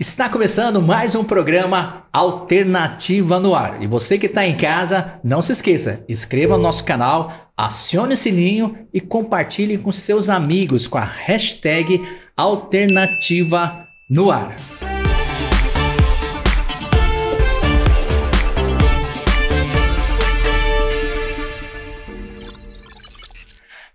Está começando mais um programa Alternativa no Ar. E você que está em casa, não se esqueça, inscreva no nosso canal, acione o sininho e compartilhe com seus amigos com a hashtag Alternativa no Ar.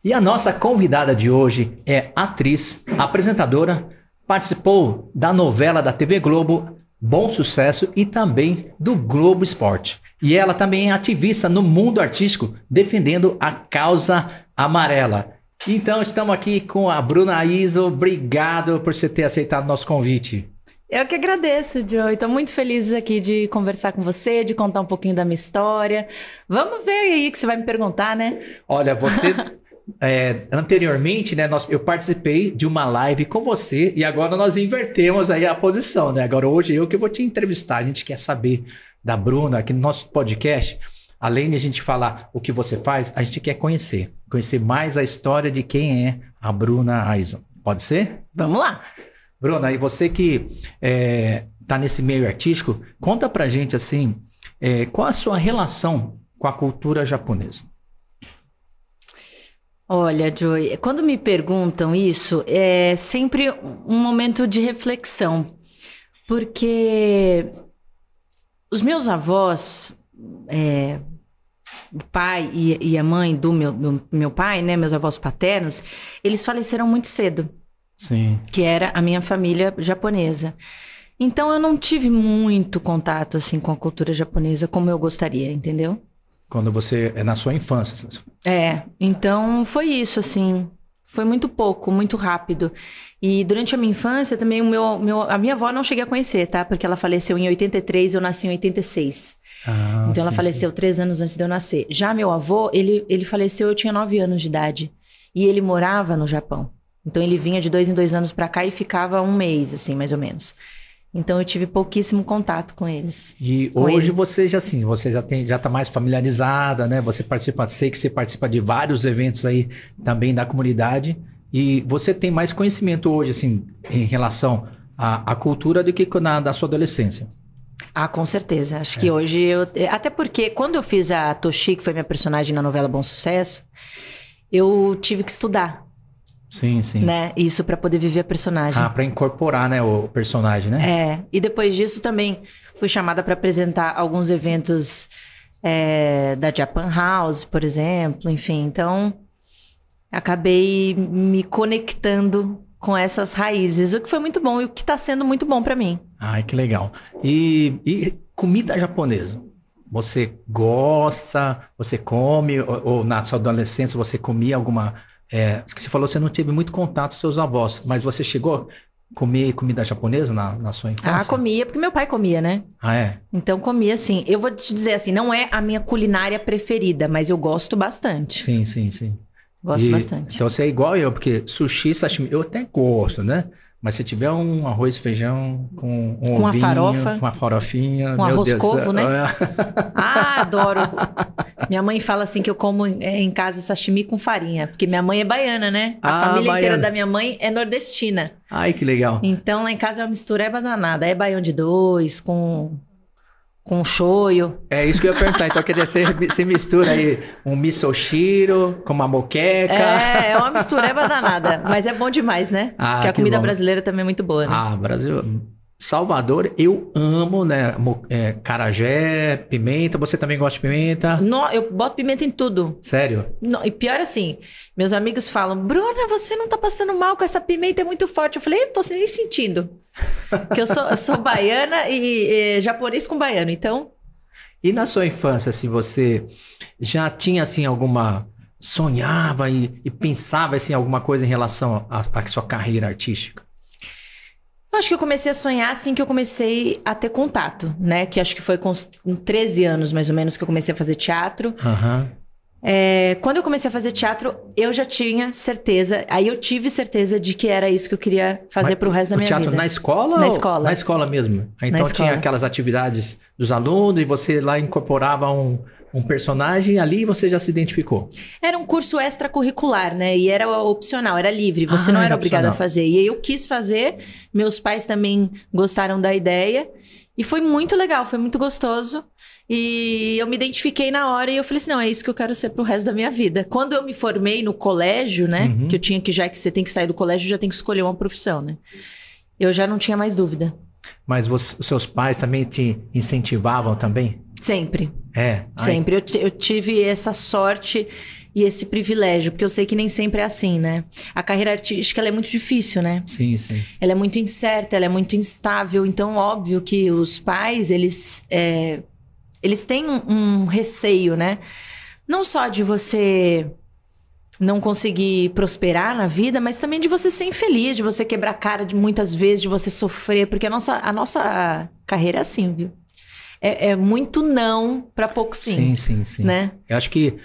E a nossa convidada de hoje é atriz, apresentadora, Participou da novela da TV Globo Bom Sucesso e também do Globo Esporte. E ela também é ativista no mundo artístico, defendendo a causa amarela. Então, estamos aqui com a Bruna Iso. Obrigado por você ter aceitado nosso convite. Eu que agradeço, Joe. Estou muito feliz aqui de conversar com você, de contar um pouquinho da minha história. Vamos ver aí o que você vai me perguntar, né? Olha, você é, anteriormente, né, nós, eu participei de uma live com você e agora nós invertemos aí a posição, né? Agora hoje eu que vou te entrevistar. A gente quer saber da Bruna aqui no nosso podcast. Além de a gente falar o que você faz, a gente quer conhecer, conhecer mais a história de quem é a Bruna Raison. Pode ser? Vamos lá. Bruna, e você que está é, nesse meio artístico, conta pra gente assim, é, qual a sua relação com a cultura japonesa? Olha, Joy, quando me perguntam isso, é sempre um momento de reflexão, porque os meus avós, é, o pai e, e, a mãe do meu, meu, meu pai, né, meus avós paternos, eles faleceram muito cedo. Sim. Que era a minha família japonesa. Então eu não tive muito contato assim com a cultura japonesa como eu gostaria, entendeu? Quando você. É na sua infância. Assim. É. Então foi isso, assim. Foi muito pouco, muito rápido. E durante a minha infância também, o meu, meu, a minha avó não cheguei a conhecer, tá? Porque ela faleceu em 83, eu nasci em 86. Ah, então sim, ela faleceu sim. três anos antes de eu nascer. Já meu avô, ele, ele faleceu, eu tinha nove anos de idade. E ele morava no Japão. Então ele vinha de dois em dois anos para cá e ficava um mês, assim, mais ou menos. Então eu tive pouquíssimo contato com eles. E com hoje ele. você já assim, você já tem, já tá mais familiarizada, né? Você participa, sei que você participa de vários eventos aí também da comunidade e você tem mais conhecimento hoje assim em relação à, à cultura do que na da sua adolescência. Ah, com certeza. Acho é. que hoje eu até porque quando eu fiz a Toshi, que foi minha personagem na novela Bom Sucesso, eu tive que estudar Sim, sim. Né? Isso para poder viver a personagem. Ah, para incorporar, né, o personagem, né? É. E depois disso também fui chamada para apresentar alguns eventos é, da Japan House, por exemplo, enfim. Então, acabei me conectando com essas raízes, o que foi muito bom e o que está sendo muito bom para mim. Ai, que legal. E, e, comida japonesa? Você gosta? Você come? Ou, ou na sua adolescência você comia alguma é, que você falou que você não teve muito contato com seus avós, mas você chegou a comer comida japonesa na, na sua ah, infância? Ah, comia, porque meu pai comia, né? Ah, é? Então comia, assim. Eu vou te dizer assim, não é a minha culinária preferida, mas eu gosto bastante. Sim, sim, sim. Gosto e, bastante. Então você é igual eu, porque sushi, sashimi, eu até gosto, né? Mas se tiver um arroz, feijão, com um com ovinho, uma farofa, com uma farofinha, um arroz Deus, covo, né? É. ah, adoro. Minha mãe fala assim que eu como é, em casa sashimi com farinha, porque minha mãe é baiana, né? A ah, família baiana. inteira da minha mãe é nordestina. Ai, que legal. Então lá em casa é uma é danada, é baião de dois com com shoyu. É isso que eu ia perguntar. Então, quer dizer, você mistura aí um misoshiro com uma moqueca. É, é uma mistureba danada. Mas é bom demais, né? Ah, Porque a comida bom. brasileira também é muito boa, né? Ah, Brasil Salvador, eu amo, né? É, carajé, pimenta. Você também gosta de pimenta? Não, eu boto pimenta em tudo. Sério? Não, e pior assim, meus amigos falam: Bruna, você não tá passando mal com essa pimenta, é muito forte. Eu falei: eu tô nem sentindo. que eu sou, eu sou baiana e, e japonês com baiano, então. E na sua infância, assim, você já tinha, assim, alguma. sonhava e, e pensava, assim, alguma coisa em relação à sua carreira artística? Eu acho que eu comecei a sonhar assim que eu comecei a ter contato, né? Que acho que foi com 13 anos, mais ou menos, que eu comecei a fazer teatro. Uhum. É, quando eu comecei a fazer teatro, eu já tinha certeza, aí eu tive certeza de que era isso que eu queria fazer Mas, pro resto da minha teatro vida. teatro na escola? Na escola. Na escola mesmo. Então tinha aquelas atividades dos alunos e você lá incorporava um, um personagem ali e você já se identificou. Era um curso extracurricular, né? E era opcional, era livre, você ah, não era, era obrigado a fazer. E aí eu quis fazer, meus pais também gostaram da ideia. E foi muito legal, foi muito gostoso. E eu me identifiquei na hora e eu falei assim: não, é isso que eu quero ser pro resto da minha vida. Quando eu me formei no colégio, né? Uhum. Que eu tinha que, já que você tem que sair do colégio, já tem que escolher uma profissão, né? Eu já não tinha mais dúvida. Mas seus pais também te incentivavam também? Sempre. É. Sempre. Eu, eu tive essa sorte e esse privilégio, porque eu sei que nem sempre é assim, né? A carreira artística é muito difícil, né? Sim, sim. Ela é muito incerta, ela é muito instável, então óbvio que os pais eles é, eles têm um, um, receio, né? Não só de você não conseguir prosperar na vida, mas também de você ser infeliz, de você quebrar cara de muitas vezes, de você sofrer, porque a nossa a nossa carreira é assim, viu? é, é muito não para pouco sim. Sim, sim, sim. Né? Eu acho que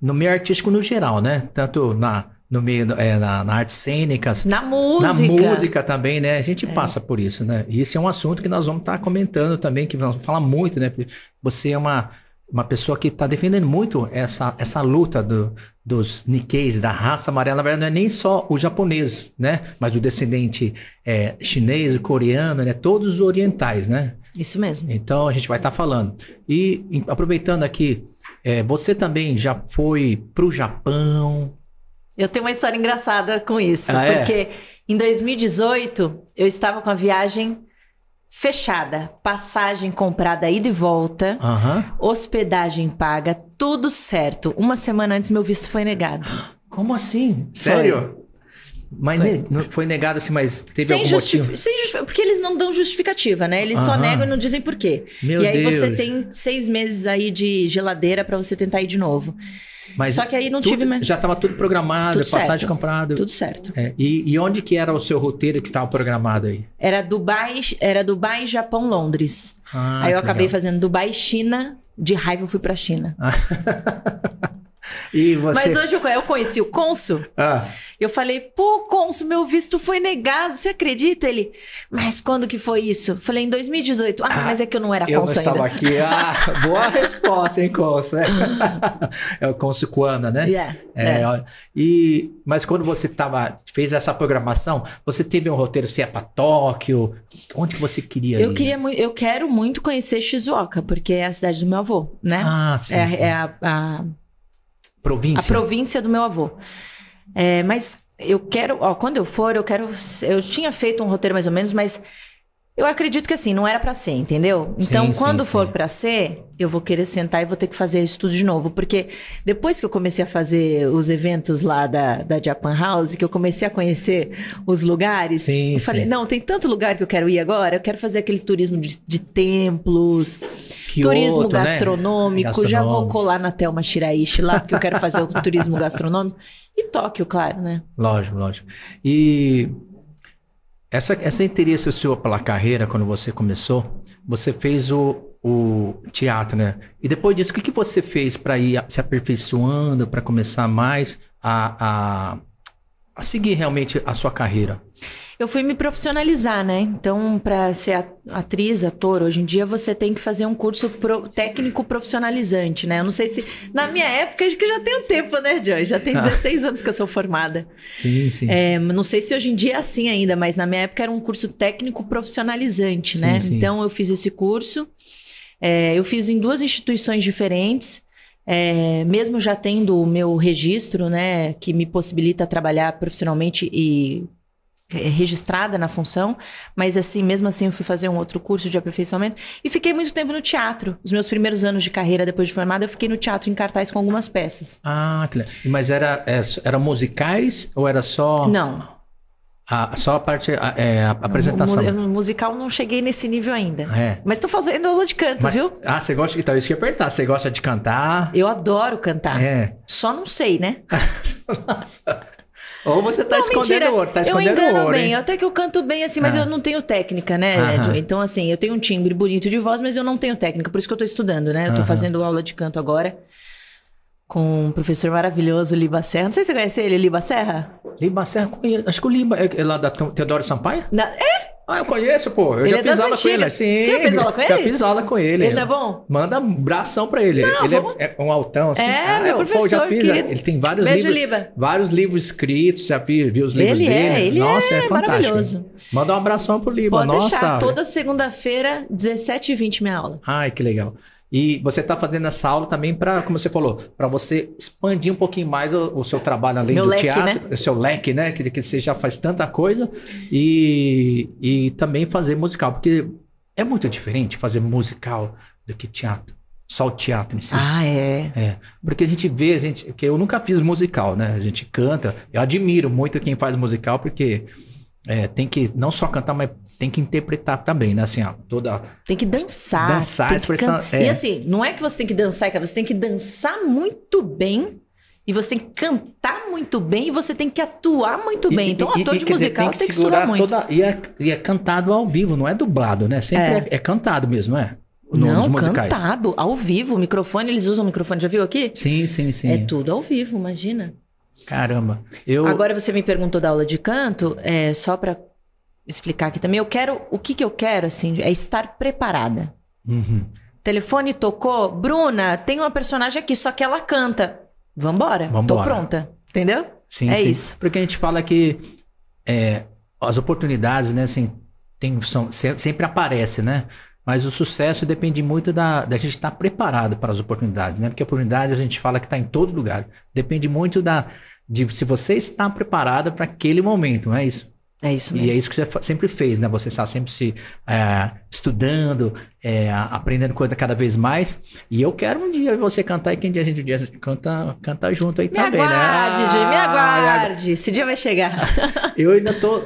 no meio artístico no geral, né? Tanto na, no meio, é, na, na arte cênicas. Na música. Na música também, né? A gente é. passa por isso, né? E esse é um assunto que nós vamos estar tá comentando também, que vamos falar muito, né? Você é uma, uma pessoa que está defendendo muito essa, essa luta do, dos Nikkeis, da raça amarela. Na verdade, não é nem só o japonês, né? Mas o descendente é, chinês, coreano, né? Todos os orientais, né? Isso mesmo. Então a gente vai estar tá falando. E em, aproveitando aqui, é, você também já foi para o Japão? Eu tenho uma história engraçada com isso, ah, é? porque é? em 2018 eu estava com a viagem fechada, passagem comprada ida e volta, uhum. hospedagem paga, tudo certo. Uma semana antes meu visto foi negado. Como assim? Sério? Sério? Mas ne, foi negado assim, mas teve sem algum motivo? Sem justificativa, porque eles não dão justificativa, né? Eles Aham. só negam e não dizem por quê. Meu e aí Deus. você tem seis meses aí de geladeira para você tentar ir de novo. Mas só que aí não tudo, tive mais... Já estava tudo programado, tudo passagem certo. comprada. Tudo certo. É, e, e, onde que era o seu roteiro que estava programado aí? Era Dubai, era Dubai, Japão, Londres. Ah, aí eu acabei legal. fazendo Dubai, China. De raiva eu fui para China. E você... Mas hoje eu, conheci o cônsul. Ah. Eu falei, pô, cônsul, meu visto foi negado. Você acredita? Ele, mas quando que foi isso? Falei, em 2018. Ah, ah mas é que eu não era cônsul. Eu não estava ainda. aqui. Ah, boa resposta, hein, cônsul? É, é o cônsul Kuana, né? Yeah, é. é. E, mas quando você tava, fez essa programação, você teve um roteiro, se é para Tóquio? Onde que você queria eu ir? Queria, eu quero muito conhecer Shizuoka, porque é a cidade do meu avô, né? Ah, sim. É, sim. é a, a Província. A província do meu avô. É, mas eu quero, ó, quando eu for, eu quero. Eu tinha feito um roteiro mais ou menos, mas eu acredito que assim, não era para ser, entendeu? Então, sim, quando sim, for para ser, eu vou querer sentar e vou ter que fazer isso tudo de novo. Porque depois que eu comecei a fazer os eventos lá da, da Japan House, que eu comecei a conhecer os lugares, sim, eu falei, não, tem tanto lugar que eu quero ir agora, eu quero fazer aquele turismo de, de templos, turismo gastronômico, né? gastronômico, já vou colar na Thelma Shiraishi lá, porque eu quero fazer o turismo gastronômico. E Tóquio, claro, né? Lógico, lógico. E essa, essa interesse sua pela carreira, quando você começou, você fez o, o teatro, né? E depois disso, o que, que você fez para ir se aperfeiçoando, para começar mais a, a a seguir realmente a sua carreira? Eu fui me profissionalizar, né? Então, para ser atriz, ator, hoje em dia você tem que fazer um curso pro... técnico profissionalizante, né? Eu não sei se. Na minha época, acho que já tem um tempo, né, Joy? Já tem 16 ah. anos que eu sou formada. Sim, sim. É, sim. não sei se hoje em dia é assim ainda, mas na minha época era um curso técnico profissionalizante, sim, né? Sim. Então, eu fiz esse curso. É, eu fiz em duas instituições diferentes. É, mesmo já tendo o meu registro, né, que me possibilita trabalhar profissionalmente e é, registrada na função, mas assim, mesmo assim eu fui fazer um outro curso de aperfeiçoamento e fiquei muito tempo no teatro. Os meus primeiros anos de carreira depois de formada, eu fiquei no teatro em cartaz com algumas peças. Ah, que legal. Mas era, é, era musicais ou era só Não, só a parte, a, é, a apresentação. musical não cheguei nesse nível ainda. É. Mas tô fazendo aula de canto, Mas, viu? Ah, você gosta Então, é isso que eu ia perguntar. Você gosta de cantar? Eu adoro cantar. É. Só não sei, né? Nossa. Ou você tá não, escondendo o ouro, tá escondendo Eu engano ouro, bem, até que eu canto bem assim, mas ah. eu não tenho técnica, né? Então, assim, eu tenho um timbre bonito de voz, mas eu não tenho técnica, por isso que eu tô estudando, né? Eu tô Aham. fazendo aula de canto agora com um professor maravilhoso, Liba Serra. Não sei se você conhece ele, Liba Serra. Liba Serra, conheço. acho que o Liba é, é lá da Teodoro Sampaio? Na... É? Ah, eu conheço, pô. Eu ele já é fiz aula antigas. com ele. Sim, Você já fez aula com ele? Já fiz aula com ele. Ele é bom? Manda um bração pra ele. Não, ele é, vamos... é um altão, assim. É, ah, meu eu, professor, pô, fiz, Ele tem vários Beijo, livros. Liba. Vários livros escritos, já vi, vi os livros ele é, dele. É, ele Nossa, é, é fantástico. maravilhoso. Manda um abração pro Liba. Pode Nossa. Deixar. Toda segunda-feira, 17h20, minha aula. Ai, que legal. E você está fazendo essa aula também para, como você falou, para você expandir um pouquinho mais o, o seu trabalho além Meu do leque, né? teatro, né? seu leque, né? Que, que você já faz tanta coisa e, e também fazer musical, porque é muito diferente fazer musical do que teatro. Só o teatro em si. Ah, é. é. Porque a gente vê, a gente, que eu nunca fiz musical, né? A gente canta. Eu admiro muito quem faz musical, porque é, tem que não só cantar, mas tem que interpretar também, né? Assim, ó, toda. Tem que dançar. Dançar, tem É. E assim, não é que você tem que dançar, você tem que dançar muito bem. E você tem que cantar muito bem e você tem que atuar muito bem. E, então, o ator e, de e, musical tem que, tem que estudar muito. Toda, e, é, e é cantado ao vivo, não é dublado, né? Sempre é, é, é cantado mesmo, é? não, musicais. cantado, ao vivo, microfone, eles usam microfone, já viu aqui? Sim, sim, sim. É tudo ao vivo, imagina. Caramba. Eu... Agora você me perguntou da aula de canto, é, só para explicar aqui também. Eu quero. O que, que eu quero, assim, é estar preparada. Uhum. Telefone tocou. Bruna, tem uma personagem aqui, só que ela canta. Vambora. Vambora. Tô pronta. Entendeu? Sim, é sim. isso. Porque a gente fala que é, as oportunidades, né, assim, tem, são, sempre aparece, né? Mas o sucesso depende muito da, da gente estar tá preparado para as oportunidades, né? Porque a oportunidade a gente fala que está em todo lugar. Depende muito da, de se você está preparado para aquele momento, não é isso? É isso mesmo. E é isso que você sempre fez, né? Você está sempre se é, estudando, é, aprendendo coisa cada vez mais. E eu quero um dia você cantar e quem dia a gente um dia canta, canta junto aí me também, aguarde, né? aguarde, me ah, aguarde, Esse dia vai chegar. eu ainda tô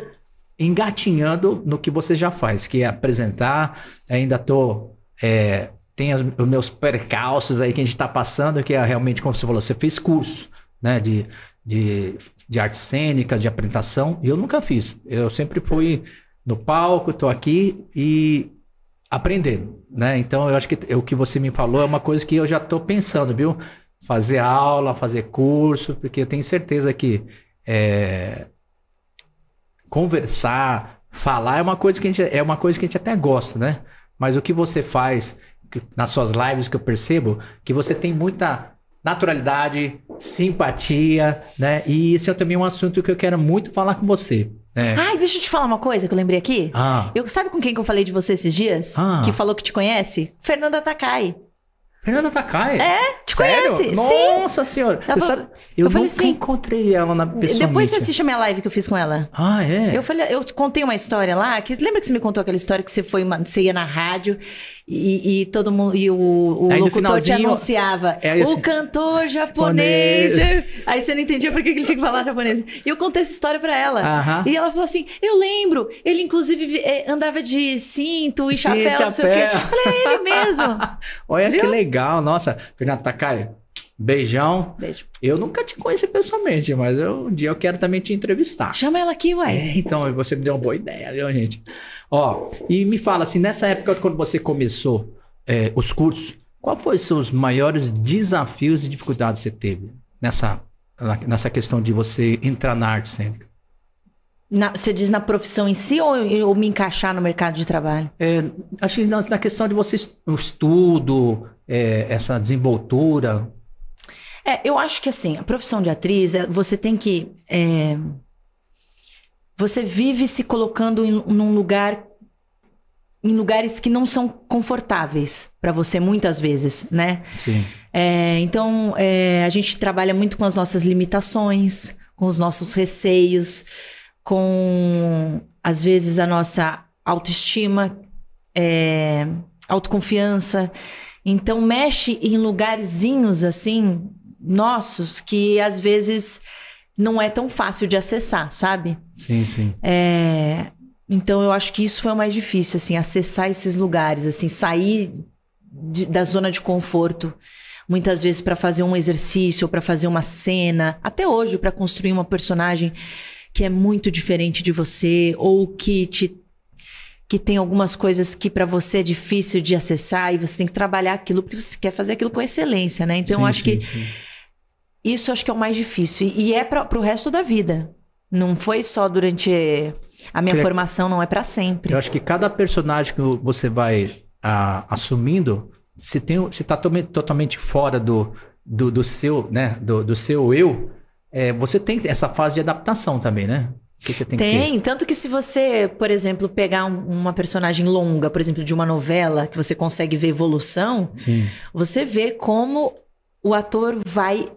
engatinhando no que você já faz, que é apresentar. Ainda tô é, tem os, os meus percalços aí que a gente está passando, que é realmente como você falou, você fez curso, né? De, de de arte cênica, de apresentação, e eu nunca fiz. Eu sempre fui no palco, estou aqui e aprendendo, né? Então eu acho que o que você me falou é uma coisa que eu já estou pensando, viu? Fazer aula, fazer curso, porque eu tenho certeza que é, conversar, falar é uma coisa que a gente é uma coisa que a gente até gosta, né? Mas o que você faz que, nas suas lives que eu percebo que você tem muita naturalidade, simpatia, né? E isso é também um assunto que eu quero muito falar com você. Né? Ai, deixa eu te falar uma coisa que eu lembrei aqui. Ah. Eu, sabe com quem que eu falei de você esses dias? Ah. Que falou que te conhece? Fernanda Takai. Fernanda Takai? É, te Sério? conhece? Nossa Sim. senhora. Você falou, sabe, eu, eu nunca assim, encontrei ela na pessoa. Depois você assiste a minha live que eu fiz com ela. Ah, é? Eu falei, eu contei uma história lá, que lembra que você me contou aquela história que você foi, uma, você ia na rádio e, e, todo mundo e o, o locutor te anunciava é, o assim, cantor ah, japonês. Aí você não entendia por que ele tinha que falar japonês. E eu contei essa história para ela. Uh -huh. E ela falou assim: "Eu lembro, ele inclusive eh, andava de cinto e Sim, chapéu, não sei o quê". Eu falei: "É ele mesmo". Olha Viu? que legal, nossa, Fernando Takai. Beijão. Beijo. Eu nunca te conheci pessoalmente, mas eu, um dia eu quero também te entrevistar. Chama ela aqui, ué. É, então, você me deu uma boa ideia, viu, gente? Ó, e me fala assim, nessa época quando você começou é, os cursos, qual foi os seus maiores desafios e dificuldades que você teve nessa, nessa questão de você entrar na arte cênica? Na, você diz na profissão em si ou, ou me encaixar no mercado de trabalho? É, acho que na, na, questão de você o estudo, é, essa desenvoltura. É, eu acho que assim, a profissão de atriz, é, você tem que é, você vive se colocando em num lugar em lugares que não são confortáveis para você muitas vezes, né? Sim. É, então é, a gente trabalha muito com as nossas limitações, com os nossos receios, com às vezes a nossa autoestima, é, autoconfiança. Então mexe em lugarzinhos assim nossos que às vezes não é tão fácil de acessar, sabe? Sim, sim. É, então eu acho que isso foi o mais difícil, assim, acessar esses lugares, assim, sair de, da zona de conforto. Muitas vezes para fazer um exercício, para fazer uma cena, até hoje para construir uma personagem que é muito diferente de você ou que te que tem algumas coisas que para você é difícil de acessar e você tem que trabalhar aquilo porque você quer fazer aquilo com excelência, né? Então sim, eu acho sim, que sim. isso acho que é o mais difícil e, e é para o resto da vida. Não foi só durante a minha que formação, não é para sempre. Eu acho que cada personagem que você vai a, assumindo, se tem, se está to totalmente fora do, do, do, seu, né, do, do seu eu, é, você tem essa fase de adaptação também, né? Que você tem, tem que tanto que se você, por exemplo, pegar um, uma personagem longa, por exemplo, de uma novela, que você consegue ver evolução, Sim. você vê como o ator vai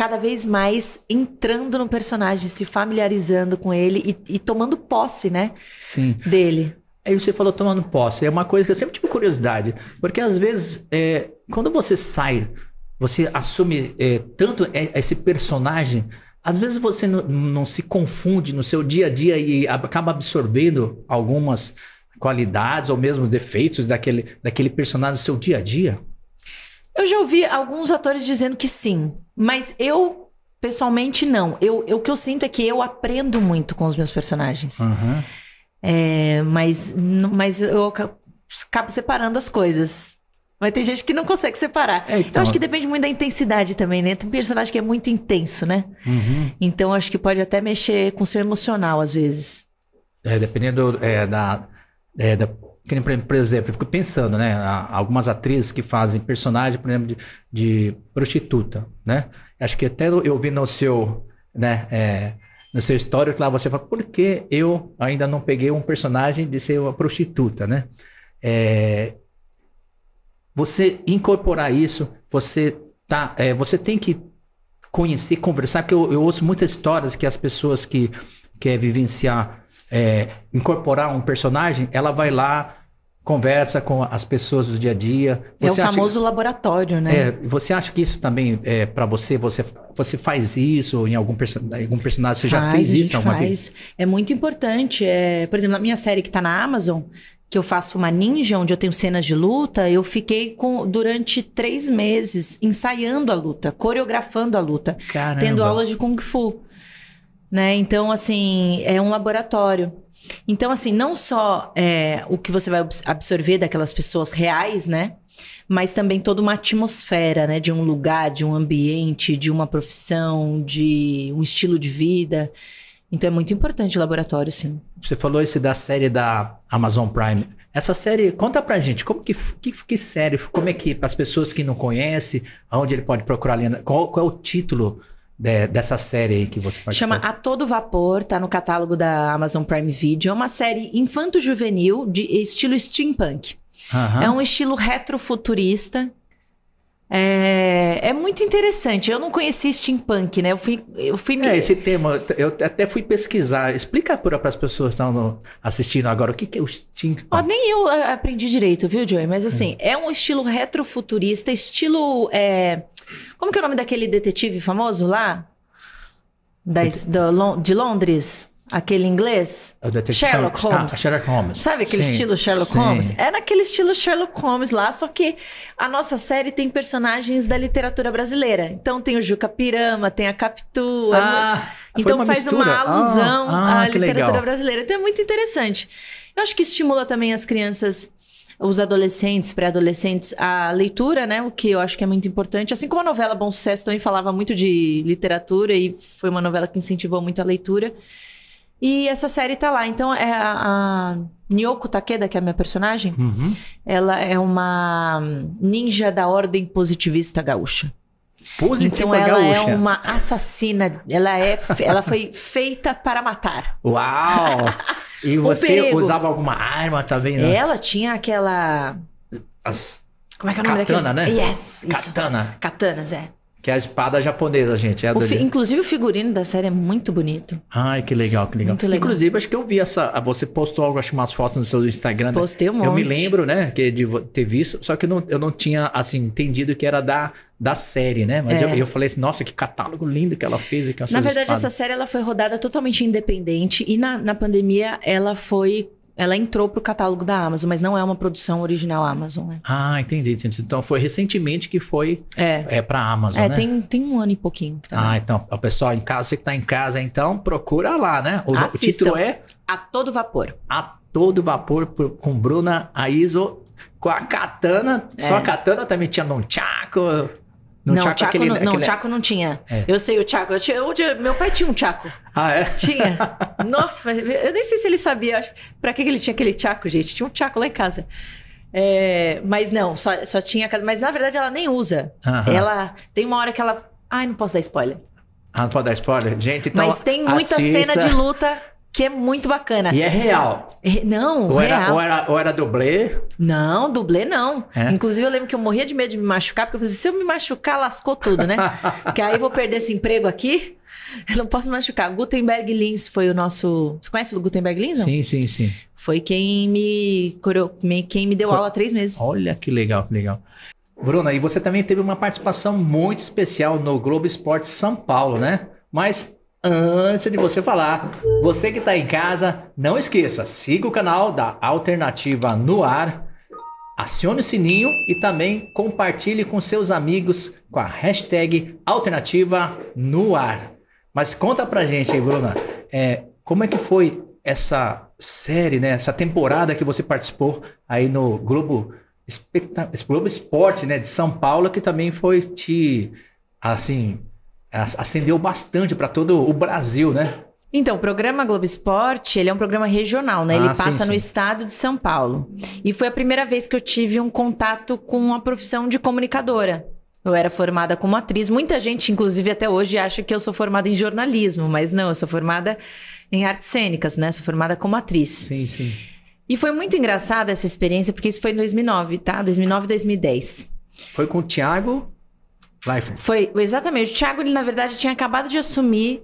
cada vez mais entrando no personagem, se familiarizando com ele e, e tomando posse, né? Sim. Dele. Aí é você falou tomando posse. É uma coisa que eu sempre tive curiosidade. Porque às vezes, é, quando você sai, você assume é, tanto é, esse personagem. Às vezes você não, não se confunde no seu dia a dia e acaba absorvendo algumas qualidades ou mesmo defeitos daquele, daquele personagem no seu dia a dia? Eu já ouvi alguns atores dizendo que sim. Mas eu, pessoalmente, não. Eu, eu, o que eu sinto é que eu aprendo muito com os meus personagens. Uhum. É, mas, mas eu acabo separando as coisas. Mas tem gente que não consegue separar. É, então... Eu acho que depende muito da intensidade também, né? Tem um personagem que é muito intenso, né? Uhum. Então acho que pode até mexer com o seu emocional às vezes. É, dependendo é, da, é, da por exemplo, fico pensando, né? Algumas atrizes que fazem personagem, por exemplo, de, de prostituta, né? Acho que até eu vi no seu, né? É, no seu histórico lá você fala, por que eu ainda não peguei um personagem de ser uma prostituta, né? É, você incorporar isso, você tá, é, você tem que conhecer, conversar, porque eu, eu ouço muitas histórias que as pessoas que é vivenciar é, incorporar um personagem, ela vai lá, conversa com as pessoas do dia a dia. Você é o famoso acha... laboratório, né? É, você acha que isso também é para você, você? Você faz isso em algum, perso... algum personagem? Você faz, já fez isso alguma faz. vez? É muito importante. É... Por exemplo, na minha série que está na Amazon, que eu faço uma ninja, onde eu tenho cenas de luta, eu fiquei com durante três meses ensaiando a luta, coreografando a luta, Caramba. tendo aulas de Kung Fu né? Então, assim, é um laboratório. Então, assim, não só é, o que você vai absorver daquelas pessoas reais, né? Mas também toda uma atmosfera, né? De um lugar, de um ambiente, de uma profissão, de um estilo de vida. Então é muito importante o laboratório, sim. Você falou isso da série da Amazon Prime. Essa série, conta pra gente, como que, que, que série, como é que, para as pessoas que não conhecem, aonde ele pode procurar, qual, qual é o título de, dessa série aí que você participou? Chama A Todo Vapor, tá no catálogo da Amazon Prime Video. É uma série infanto-juvenil de estilo steampunk. Uhum. É um estilo retrofuturista. É, é muito interessante. Eu não conheci steampunk, né? Eu fui, eu fui me... É, esse tema, eu até fui pesquisar. Explica para as pessoas que estão assistindo agora o que, que é o steampunk. Oh, nem eu eh, aprendi direito, viu, Joey? Mas hum. assim, é, é um estilo retrofuturista, estilo é, como que é o nome daquele detetive famoso lá? Da, do, de Londres? Aquele inglês? É Sherlock Holmes. Ah, Sherlock Holmes. Sabe aquele sim, estilo Sherlock sim. Holmes? É naquele estilo Sherlock Holmes lá, só que a nossa série tem personagens da literatura brasileira. Então tem o Juca Pirama, tem a Capitu. Ah, então uma faz mistura. uma ah, alusão ah, ah, à literatura legal. brasileira. Então é muito interessante. Eu acho que estimula também as crianças os adolescentes, pré-adolescentes, a leitura, né? O que eu acho que é muito importante. Assim como a novela Bom Sucesso também falava muito de literatura e foi uma novela que incentivou muito a leitura. E essa série tá lá. Então, é a, a Nyoko Takeda, que é a minha personagem, uhum. ela é uma ninja da ordem positivista gaúcha. Positiva então ela é gaúcha. é uma assassina. Ela é, ela foi feita para matar. Uau! E você usava alguma arma também? Né? Ela tinha aquela. As... Como é que é o nome Katana, daquele? né? Yes. Katana. Isso. Katanas, é. Que é a espada japonesa, gente. É o fi, inclusive o figurino da série é muito bonito. Ai, que legal, que legal. legal. Inclusive, acho que eu vi essa. Ah, você postou algo, acho, umas fotos no seu Instagram. Né? Postei um né? monte. Eu me lembro, né? Que de ter visto. Só que eu não, eu não tinha, assim, entendido que era da, da série, né? Mas é. eu, eu, falei assim, nossa, que catálogo lindo que ela fez Na verdade, espadas. essa série ela foi rodada totalmente independente e na, na pandemia ela foi ela entrou pro catálogo da Amazon, mas não é uma produção original Amazon, né? Ah, entendi, entendi. Então foi recentemente que foi é. É, pra Amazon, é, né? Tem, tem um ano e pouquinho. Tá ah, lá. então, o pessoal em casa, você que tá em casa, então procura lá, né? O, o título é... A Todo Vapor. A Todo Vapor por, com Bruna Aizo com a katana. É. Só a katana também tinha nunchaku. No não, Chaco, aquele, não, aquele... Chaco não tinha. É. Eu sei o Chaco. Eu tinha, eu, meu pai tinha um Chaco. Ah, é? Tinha. Nossa, mas eu nem sei se ele sabia pra que ele tinha aquele Chaco, gente. Tinha um Chaco lá em casa. É, mas não, só, só tinha. Mas na verdade ela nem usa. Ela. Tem uma hora que ela. Ai, não posso dar spoiler. Ah, não pode dar spoiler? Gente, então. Mas tem muita assista... cena de luta que é muito bacana. E é real. É, não, ou real. Era, ou, era, ou era dublê? Não, dublê não. É? Inclusive, eu lembro que eu morria de medo de me machucar, porque eu falei, assim, se eu me machucar, lascou tudo, né? que aí eu vou perder esse emprego aqui. Eu não posso me machucar. Gutenberg Lins foi o nosso. Você conhece o Gutenberg Lins? Não? Sim, sim, sim. Foi quem me, quem me deu aula há três meses. Olha que legal, que legal. Bruna, e você também teve uma participação muito especial no Globo Esporte São Paulo, né? Mas antes de você falar. Você que está em casa, não esqueça, siga o canal da Alternativa no Ar, acione o sininho e também compartilhe com seus amigos com a hashtag Alternativa no Ar. Mas conta pra gente aí, Bruna, é, como é que foi essa série, né, essa temporada que você participou aí no Globo, Espeta Globo Esporte né, de São Paulo, que também foi te, assim, acendeu bastante para todo o Brasil, né? Então, o programa Globo Esporte, ele é um programa regional, né? Ele ah, passa sim, no sim. estado de São Paulo. E foi a primeira vez que eu tive um contato com a profissão de comunicadora. Eu era formada como atriz. Muita gente, inclusive até hoje, acha que eu sou formada em jornalismo, mas não, eu sou formada em artes cênicas, né? Sou formada como atriz. Sim, sim. E foi muito engraçada essa experiência, porque isso foi em 2009, tá? 2009, 2010. Foi com o Thiago foi, exatamente. O Thiago, ele, na verdade, tinha acabado de assumir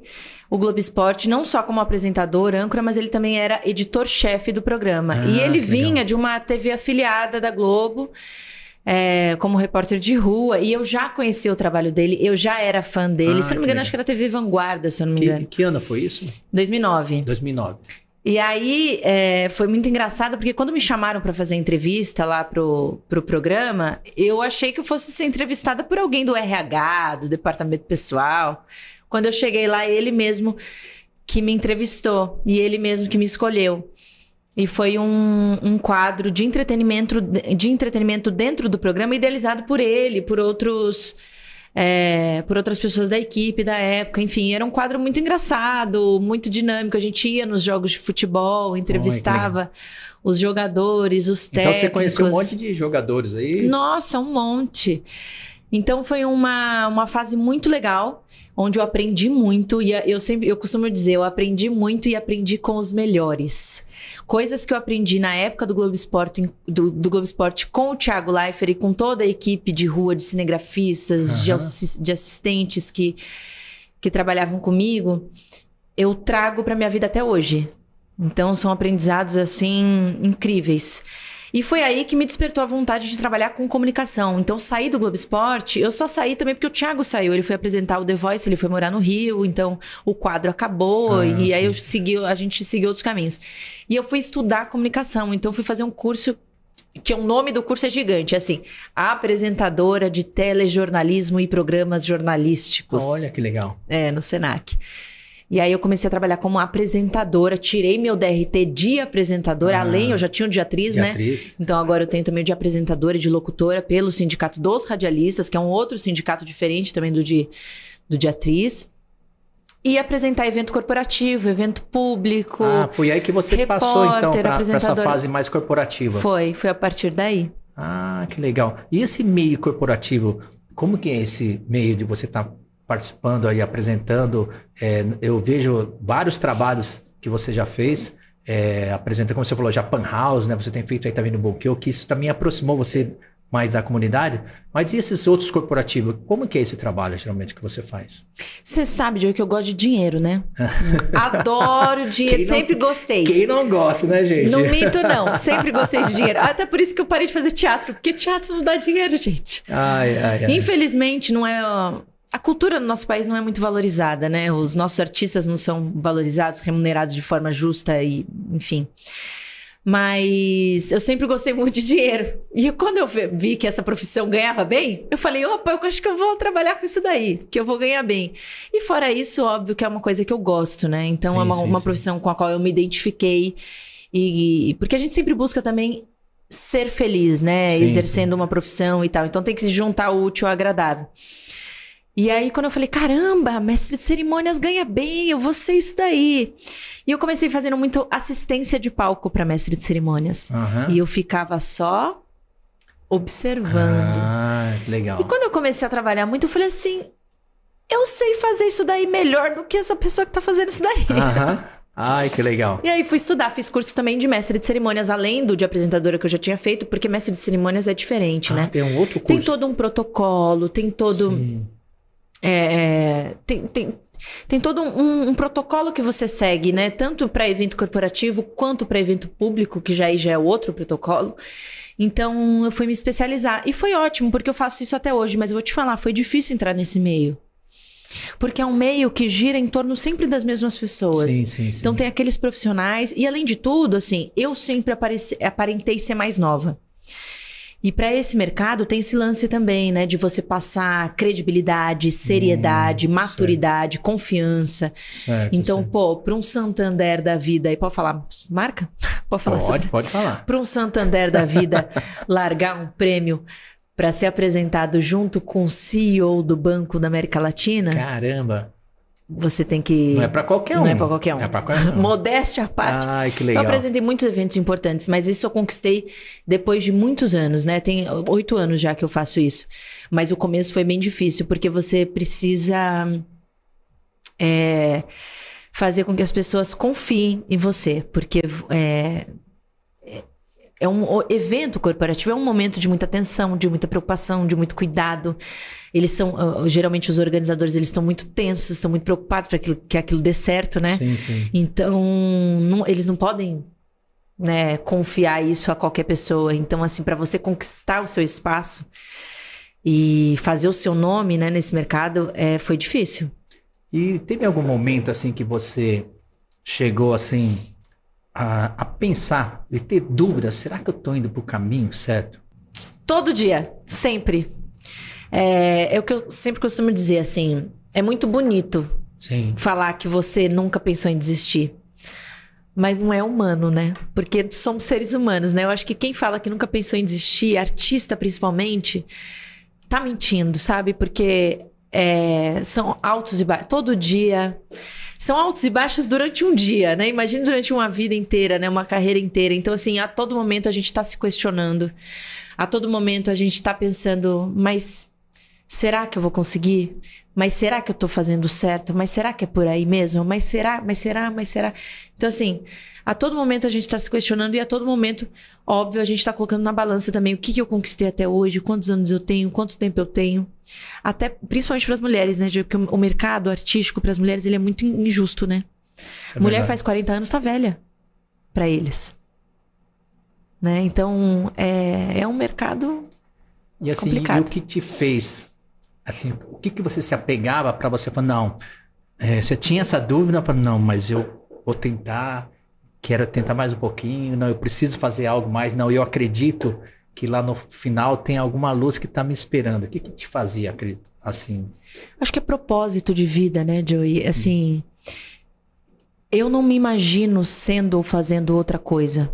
o Globo Esporte, não só como apresentador, âncora, mas ele também era editor-chefe do programa. Ah, e ele vinha legal. de uma TV afiliada da Globo. É, como repórter de rua, e eu já conhecia o trabalho dele, eu já era fã dele. Ah, se eu não me engano, acho que era TV Vanguarda, se eu não me que, engano. Que ano foi isso? 2009. 2009. E aí é, foi muito engraçado, porque quando me chamaram para fazer entrevista lá pro, pro programa, eu achei que eu fosse ser entrevistada por alguém do RH, do departamento pessoal. Quando eu cheguei lá, ele mesmo que me entrevistou e ele mesmo que me escolheu. E foi um, um quadro de entretenimento, de entretenimento dentro do programa, idealizado por ele, por outros é, por outras pessoas da equipe, da época, enfim, era um quadro muito engraçado, muito dinâmico. A gente ia nos jogos de futebol, entrevistava os jogadores, os técnicos. Então você conheceu um monte de jogadores aí? Nossa, um monte. Então foi uma, uma fase muito legal, onde eu aprendi muito e eu sempre eu costumo dizer, eu aprendi muito e aprendi com os melhores. Coisas que eu aprendi na época do Globo Esporte, do, do Globo Esporte com o Thiago Leifert e com toda a equipe de rua de cinegrafistas, uhum. de, de assistentes que que trabalhavam comigo, eu trago para minha vida até hoje. Então são aprendizados assim incríveis. E foi aí que me despertou a vontade de trabalhar com comunicação. Então, saí do Globo Esporte, eu só saí também porque o Thiago saiu. Ele foi apresentar o The Voice, ele foi morar no Rio, então o quadro acabou. Ah, e sim. aí eu segui, a gente seguiu outros caminhos. E eu fui estudar comunicação, então fui fazer um curso que é o nome do curso é gigante, é assim, apresentadora de telejornalismo e programas jornalísticos. Olha que legal. É, no Senac. E aí eu comecei a trabalhar como apresentadora, tirei meu DRT de apresentadora, ah, além eu já tinha o de atriz, de né? Atriz. Então agora eu tenho também o de apresentadora e de locutora pelo Sindicato dos Radialistas, que é um outro sindicato diferente também do de, do de atriz. E apresentar evento corporativo, evento público. Ah, foi aí que você repórter, passou então para essa fase mais corporativa. Foi, foi a partir daí. Ah, que legal. E esse meio corporativo, como que é esse meio de você estar tá participando aí, apresentando. É, eu vejo vários trabalhos que você já fez. É, apresenta, como você falou, Japan House, né? Você tem feito aí também no Bunkyo, que isso também aproximou você mais da comunidade. Mas e esses outros corporativos? Como que é esse trabalho, geralmente, que você faz? Você sabe, Joe, que eu gosto de dinheiro, né? Adoro dinheiro, não, sempre gostei. Quem não gosta, né, gente? Não minto, não. Sempre gostei de dinheiro. Até por isso que eu parei de fazer teatro, porque teatro não dá dinheiro, gente. Ai, ai, ai. Infelizmente, não é a cultura no nosso país não é muito valorizada, né? Os nossos artistas não são valorizados, remunerados de forma justa e, enfim. Mas eu sempre gostei muito de dinheiro. E quando eu vi que essa profissão ganhava bem, eu falei: opa, eu acho que eu vou trabalhar com isso daí, que eu vou ganhar bem. E fora isso, óbvio que é uma coisa que eu gosto, né? Então sim, é uma, sim, uma profissão com a qual eu me identifiquei. E, e, porque a gente sempre busca também ser feliz, né? Exercendo uma profissão e tal. Então tem que se juntar o útil ao agradável. E aí, quando eu falei, caramba, mestre de cerimônias ganha bem, eu vou ser isso daí. E eu comecei fazendo muito assistência de palco para mestre de cerimônias. Uhum. E eu ficava só observando. Ah, legal. E quando eu comecei a trabalhar muito, eu falei assim: eu sei fazer isso daí melhor do que essa pessoa que tá fazendo isso daí. Aham. Uhum. Ai, que legal. E aí fui estudar, fiz curso também de mestre de cerimônias, além do de apresentadora que eu já tinha feito, porque mestre de cerimônias é diferente, ah, né? Tem um outro curso. Tem todo um protocolo, tem todo. Sim é, é, tem, tem, tem todo um, um, protocolo que você segue, né? Tanto para evento corporativo quanto para evento público, que já, já é outro protocolo. Então, eu fui me especializar. E foi ótimo, porque eu faço isso até hoje, mas eu vou te falar, foi difícil entrar nesse meio. Porque é um meio que gira em torno sempre das mesmas pessoas. Sim, sim, sim. Então tem aqueles profissionais. E além de tudo, assim, eu sempre apareci, aparentei ser mais nova. E para esse mercado tem esse lance também, né? De você passar credibilidade, seriedade, hum, maturidade, certo. confiança. Certo, então, certo. pô, para um Santander da vida, e pode falar, marca? Pode falar. Pode, Santander. pode falar. Para um Santander da vida largar um prêmio para ser apresentado junto com o CEO do Banco da América Latina. Caramba! Você tem que. Não é para qualquer um. Não é para qualquer um. É para qualquer um. Modéstia à parte. Ai, que legal. Eu apresentei muitos eventos importantes, mas isso eu conquistei depois de muitos anos, né? Tem oito anos já que eu faço isso. Mas o começo foi bem difícil, porque você precisa. É, fazer com que as pessoas confiem em você, porque é, é um evento corporativo, é um momento de muita atenção, de muita preocupação, de muito cuidado. Eles são, ah, ah, geralmente os organizadores, eles estão muito tensos, estão muito preocupados para que aquilo dê certo, né? Sim, sim. Então, não, eles não podem né, confiar isso a qualquer pessoa. Então, assim, para você conquistar o seu espaço e fazer o seu nome né, nesse mercado, é, foi difícil. E teve algum momento, assim, que você chegou, assim, a, a pensar e ter dúvidas, será que eu estou indo para o caminho certo? Todo dia, sempre. É, é o que eu sempre costumo dizer, assim, é muito bonito Sim. falar que você nunca pensou em desistir. Mas não é humano, né? Porque somos seres humanos, né? Eu acho que quem fala que nunca pensou em desistir, artista principalmente, tá mentindo, sabe? Porque é, são altos e baixos. Todo dia. São altos e baixos durante um dia, né? Imagina durante uma vida inteira, né? Uma carreira inteira. Então, assim, a todo momento a gente está se questionando. A todo momento a gente está pensando, mas será que eu vou conseguir? Mas será que eu tô fazendo certo? Mas será que é por aí mesmo? Mas será? Mas será? Mas será? Então, assim, a todo momento a gente está se questionando e a todo momento, óbvio, a gente está colocando na balança também o que, que eu conquistei até hoje, quantos anos eu tenho, quanto tempo eu tenho. Até, principalmente para as mulheres, né, Porque o mercado artístico para as mulheres ele é muito injusto, né? É Mulher verdade. faz 40 anos, tá velha para eles. Né? Então, é, é um mercado. E assim, complicado. e o que te fez Assim, o que, que você se apegava para você falar, não, é, você tinha essa dúvida, para não, mas eu vou tentar, quero tentar mais um pouquinho, não, eu preciso fazer algo mais, não, eu acredito que lá no final tem alguma luz que está me esperando. O que, que te fazia acreditar? Assim. Acho que é propósito de vida, né, Joey? Uhum. Assim, eu não me imagino sendo ou fazendo outra coisa.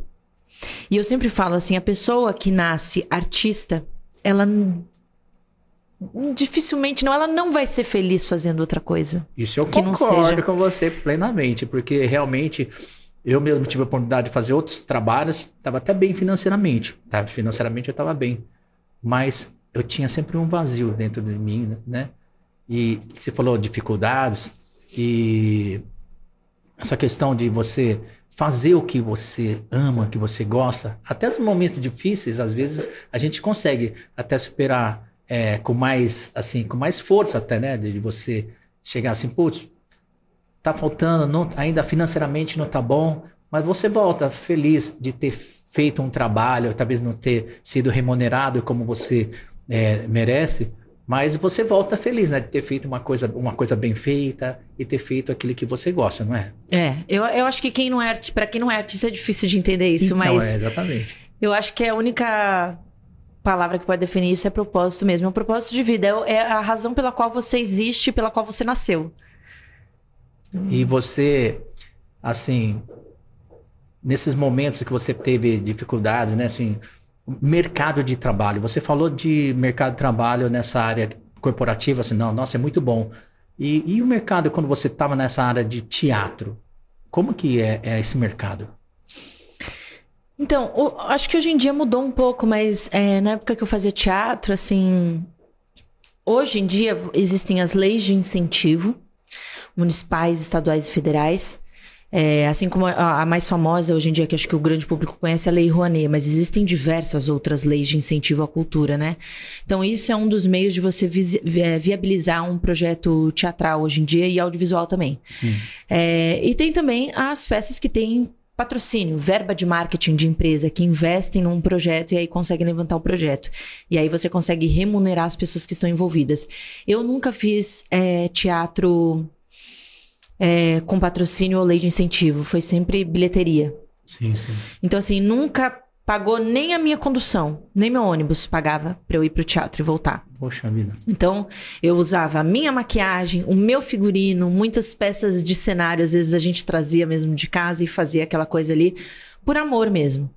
E eu sempre falo assim, a pessoa que nasce artista, ela dificilmente não ela não vai ser feliz fazendo outra coisa isso eu que concordo seja... com você plenamente porque realmente eu mesmo tive a oportunidade de fazer outros trabalhos estava até bem financeiramente tá financeiramente eu estava bem mas eu tinha sempre um vazio dentro de mim né e você falou dificuldades e essa questão de você fazer o que você ama que você gosta até nos momentos difíceis às vezes a gente consegue até superar é, com mais assim, com mais força até, né? De você chegar assim, putz, tá faltando, não, ainda financeiramente não tá bom, mas você volta feliz de ter feito um trabalho, talvez não ter sido remunerado como você é, merece, mas você volta feliz, né? De ter feito uma coisa, uma coisa bem feita e ter feito aquilo que você gosta, não é? É, eu, eu acho que quem não é para quem não é artista é difícil de entender isso, então, mas. É, exatamente. Eu acho que é a única palavra que pode definir isso é propósito mesmo. É propósito de vida. É, é, a razão pela qual você existe, pela qual você nasceu. E você, assim, nesses momentos que você teve dificuldades, né? Assim, mercado de trabalho. Você falou de mercado de trabalho nessa área corporativa, assim, não, nossa, é muito bom. E, e o mercado, quando você estava nessa área de teatro, como que é, é esse mercado? Então, o, acho que hoje em dia mudou um pouco, mas é, na época que eu fazia teatro, assim. Hoje em dia existem as leis de incentivo, municipais, estaduais e federais. É, assim como a, a, mais famosa hoje em dia, que acho que o grande público conhece, é a Lei Rouanet, mas existem diversas outras leis de incentivo à cultura, né? Então, isso é um dos meios de você vi é, viabilizar um projeto teatral hoje em dia e audiovisual também. É, e tem também as festas que têm patrocínio, verba de marketing de empresa que investem num projeto e aí conseguem levantar o projeto. E aí você consegue remunerar as pessoas que estão envolvidas. Eu nunca fiz é, teatro é, com patrocínio ou lei de incentivo, foi sempre bilheteria. Sim, sim. Então, assim, nunca pagou nem a minha condução, nem meu ônibus pagava para eu ir pro teatro e voltar. Poxa vida. Então, eu usava a minha maquiagem, o meu figurino, muitas peças de cenário, às vezes a gente trazia mesmo de casa e fazia aquela coisa ali por amor mesmo.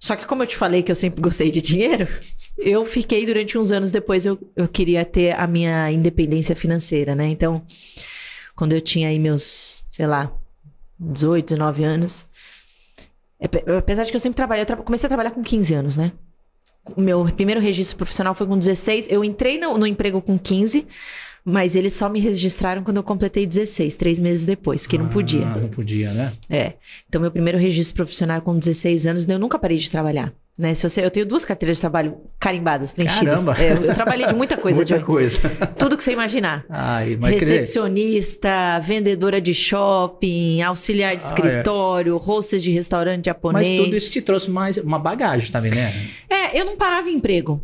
Só que como eu te falei que eu sempre gostei de dinheiro, eu fiquei durante uns anos depois, eu, eu queria ter a minha independência financeira, né? Então, quando eu tinha aí meus, sei lá, 18, 19 anos, é, apesar de que eu sempre trabalhei, eu comecei a trabalhar com 15 anos, né? meu primeiro registro profissional foi com 16. Eu entrei no, no emprego com 15. Mas eles só me registraram quando eu completei 16, três meses depois, porque ah, não podia. Não podia, né? É. Então, meu primeiro registro profissional é com 16 anos, eu nunca parei de trabalhar. Né? Se você, eu tenho duas carteiras de trabalho carimbadas, preenchidas. Caramba. É, eu trabalhei de muita coisa. muita de, coisa. Tudo que você imaginar. Ai, Recepcionista, vendedora de shopping, auxiliar de ah, é. escritório, é. de restaurante japonês. Mas tudo isso te trouxe mais uma bagagem também, né? É, eu não parava em emprego.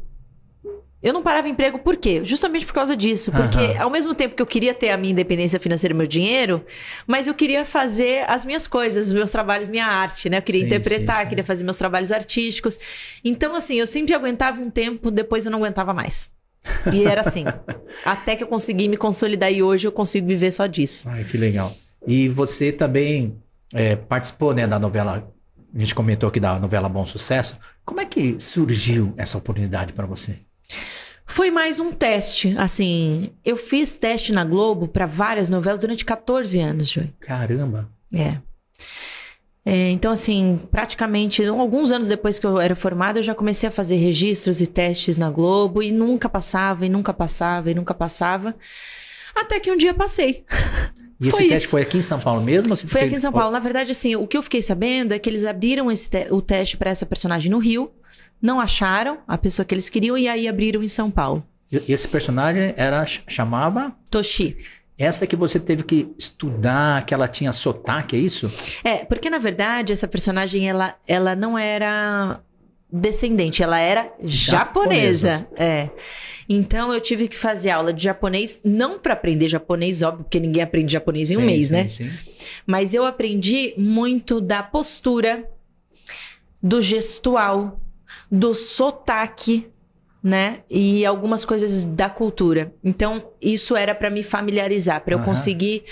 Eu não parava emprego por quê? Justamente por causa disso. Porque ao mesmo tempo que eu queria ter a minha independência financeira, meu dinheiro, mas eu queria fazer as minhas coisas, os meus trabalhos, minha arte, né? Eu queria sim, interpretar, sim, sim. queria fazer meus trabalhos artísticos. Então, assim, eu sempre aguentava um tempo, depois eu não aguentava mais. E era assim. até que eu consegui me consolidar e hoje eu consigo viver só disso. Ai, que legal. E você também é, participou né, da novela a gente comentou aqui da novela Bom Sucesso. Como é que surgiu essa oportunidade para você? Foi mais um teste, assim. Eu fiz teste na Globo para várias novelas durante 14 anos, Joy. Caramba! É. é. Então, assim, praticamente alguns anos depois que eu era formada, eu já comecei a fazer registros e testes na Globo e nunca passava, e nunca passava, e nunca passava. Até que um dia passei. E foi esse teste isso. foi aqui em São Paulo mesmo? foi aqui em São Paulo. Na verdade, assim, o que eu fiquei sabendo é que eles abriram te o teste para essa personagem no Rio não acharam a pessoa que eles queriam e aí abriram em São Paulo. E Esse personagem era chamava Toshi. Essa que você teve que estudar, que ela tinha sotaque, é isso? É, porque na verdade essa personagem ela, ela não era descendente, ela era japonesa. É. Então eu tive que fazer aula de japonês, não para aprender japonês, óbvio, porque ninguém aprende japonês em sim, um mês, né? sim, né? Sim. Mas eu aprendi muito da postura, do gestual, do sotaque, né? E algumas coisas da cultura. Então, isso era para me familiarizar, para eu uhum. conseguir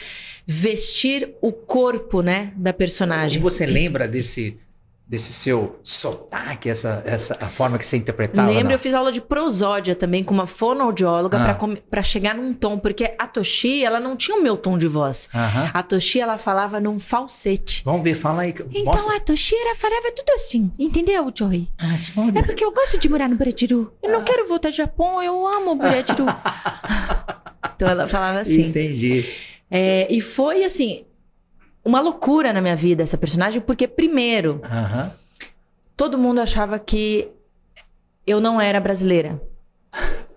vestir o corpo, né, da personagem. E você lembra desse desse seu sotaque, essa, essa a forma que você interpretava? Lembro, na... eu fiz aula de prosódia também com uma fonoaudióloga ah. para chegar num tom, porque a Toshi, ela não tinha o meu tom de voz. Aham. A Toshi, ela falava num falsete. Vamos ver, fala aí. Então mostra. a Toshi, ela falava tudo assim, entendeu, Joey? Ah, é porque eu gosto de morar no Buratiru. Eu ah. não quero voltar ao Japão, eu amo o Buratiru. então ela falava assim. Entendi. É, e foi assim, uma loucura na minha vida essa personagem, porque, primeiro, todo mundo achava que eu não era brasileira.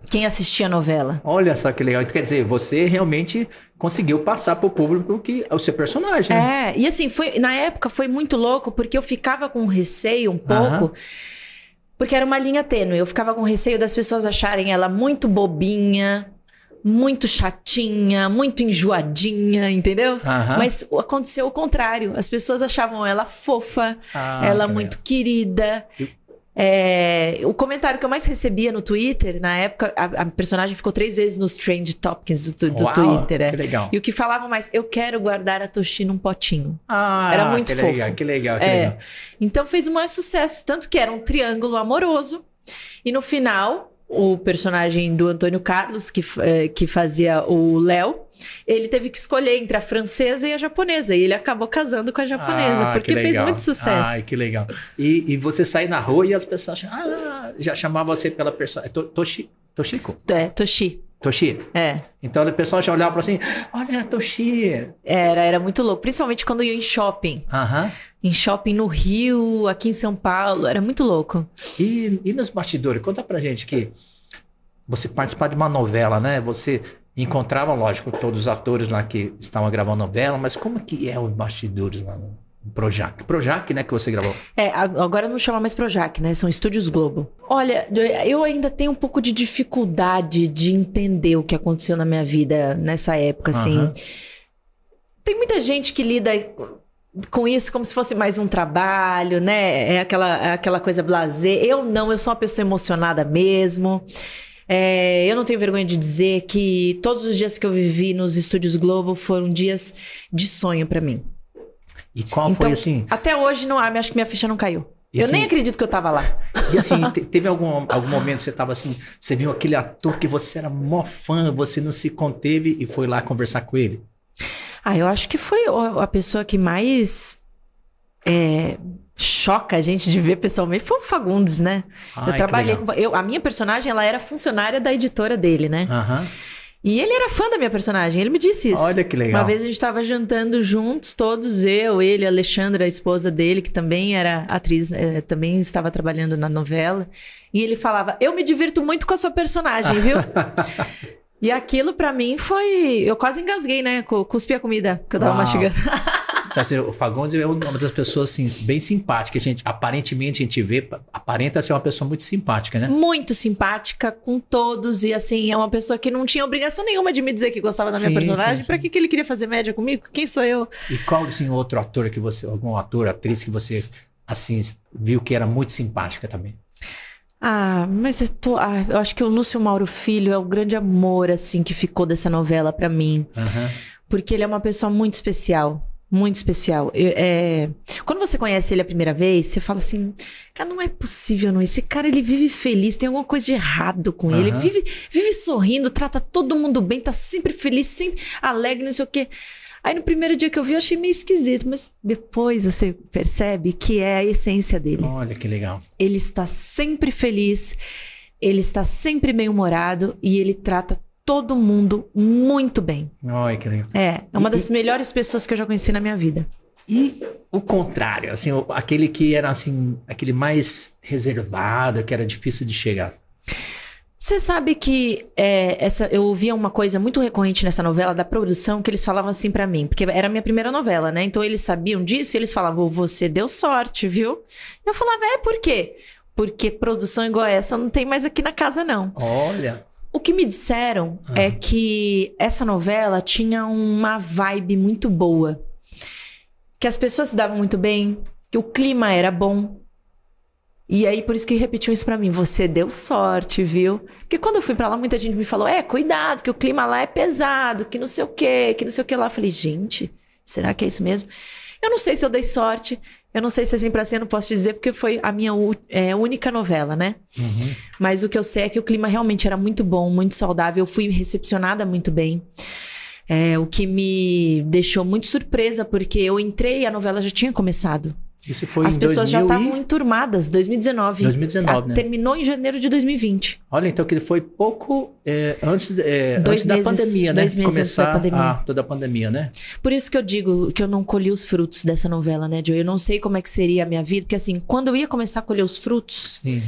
Quem assistia a novela. Olha só que legal. Então, quer dizer, você realmente conseguiu passar pro público que é o seu personagem. Né? É, e assim, foi, na época foi muito louco, porque eu ficava com receio um pouco. Porque era uma linha tênue. Eu ficava com receio das pessoas acharem ela muito bobinha, muito chatinha, muito enjoadinha, entendeu? Mas aconteceu o contrário. As pessoas achavam ela fofa, ah, ela é. muito querida. É, o comentário que eu mais recebia no Twitter, na época, a, a personagem ficou três vezes nos trend topics do, do Uau, Twitter. É. Que legal. E o que falavam mais, eu quero guardar a Toshi num potinho. Ah, era muito que fofo. Legal, que legal, que é. legal. Então fez o maior sucesso. Tanto que era um triângulo amoroso. E no final, o personagem do Antônio Carlos, que, eh, que fazia o Léo, ele teve que escolher entre a francesa e a japonesa. E ele acabou casando com a japonesa, ah, porque fez muito sucesso. Ai, que legal. E, e você sai na rua e as pessoas acham, ah, já chamava você pela personagem. É Toshi, Toshiko? É, Toshi. Toshi. É. Então o pessoal já olhava para assim, olha, Toshi. Era, era muito louco. Principalmente quando eu ia em shopping. Uhum. Em shopping no Rio, aqui em São Paulo. Era muito louco. E, e nos bastidores? Conta pra gente que você participava de uma novela, né? Você encontrava, lógico, todos os atores lá que estavam gravando novela, mas como que é os bastidores lá? No... Projac. Projac, né, que você gravou. É, agora não chama mais Projac, né? São Estúdios Globo. Olha, eu ainda tenho um pouco de dificuldade de entender o que aconteceu na minha vida nessa época, assim. Uhum. Tem muita gente que lida com isso como se fosse mais um trabalho, né? É aquela, é aquela coisa blazer. Eu não, eu sou uma pessoa emocionada mesmo. É, eu não tenho vergonha de dizer que todos os dias que eu vivi nos estúdios Globo foram dias de sonho para mim. E qual então, foi assim? Até hoje não acho que minha ficha não caiu. E, eu assim, nem acredito que eu tava lá. E assim, teve algum, algum momento que você tava assim, você viu aquele ator que você era mó fã, você não se conteve e foi lá conversar com ele? Ah, eu acho que foi a pessoa que mais é, choca a gente de ver pessoalmente foi o Fagundes, né? Ai, eu trabalhei com, eu, a minha personagem ela era funcionária da editora dele, né? Aham. Uhum. E ele era fã da minha personagem, ele me disse isso. Olha que legal. Uma vez a gente estava jantando juntos, todos, eu, ele, a Alexandra, a esposa dele, que também era atriz, é, também estava trabalhando na novela. E ele falava: Eu me divirto muito com a sua personagem, viu? e aquilo para mim foi. Eu quase engasguei, né? Cuspi a comida que eu tava Uau. mastigando. Tá, o Fagundes é uma das pessoas assim, bem simpáticas. A gente, aparentemente a gente vê, aparenta ser uma pessoa muito simpática, né? Muito simpática com todos. E assim, é uma pessoa que não tinha obrigação nenhuma de me dizer que gostava da minha personagem. Para Pra que, que ele queria fazer média comigo? Quem sou eu? E qual assim, outro ator que você, algum ator, atriz que você assim viu que era muito simpática também? Ah, mas eu, tô, ah, eu acho que o Lúcio Mauro Filho é o grande amor assim que ficou dessa novela para mim. Uhum. Porque ele é uma pessoa muito especial. Muito especial. É, quando você conhece ele a primeira vez, você fala assim: cara, não é possível, não. Esse cara, ele vive feliz, tem alguma coisa de errado com uhum. ele. Ele vive, vive sorrindo, trata todo mundo bem, tá sempre feliz, sempre alegre, não sei o quê. Aí no primeiro dia que eu vi, eu achei meio esquisito, mas depois você percebe que é a essência dele. Olha que legal. Ele está sempre feliz, ele está sempre bem-humorado e ele trata todo mundo muito bem. Ai, que legal. É, é uma e, das e... melhores pessoas que eu já conheci na minha vida. E o contrário, assim, aquele que era assim, aquele mais reservado, que era difícil de chegar. Você sabe que é, essa, eu ouvia uma coisa muito recorrente nessa novela da produção que eles falavam assim para mim, porque era a minha primeira novela, né? Então eles sabiam disso e eles falavam: "Você deu sorte, viu?". Eu falava: "É por quê?". Porque produção igual essa não tem mais aqui na casa não. Olha. O que me disseram é ah. é que essa novela tinha uma vibe muito boa. Que as pessoas se davam muito bem, que o clima era bom. E aí, por isso que repetiam isso para mim. Você deu sorte, viu? Porque quando eu fui para lá, muita gente me falou: é, cuidado, que o clima lá é pesado, que não sei o quê, que não sei o que lá. Eu falei: gente, será que é isso mesmo? Eu não sei se eu dei sorte, eu não sei se é assim pra não posso dizer, porque foi a minha é, única novela, né? Uhum. Mas o que eu sei é que o clima realmente era muito bom, muito saudável, eu fui recepcionada muito bem. É, o que me deixou muito surpresa, porque eu entrei e a novela já tinha começado. Isso foi As pessoas já estavam e... enturmadas, 2019. 2019, a, né? Terminou em janeiro de 2020. Olha, então que foi pouco é, antes, é, antes meses, da pandemia, né? Dois meses Começar antes da pandemia. A, toda a pandemia, né? Por isso que eu digo que eu não colhi os frutos dessa novela, né, Joe? Eu não sei como é que seria a minha vida, porque assim, quando eu ia começar a colher os frutos, Sim.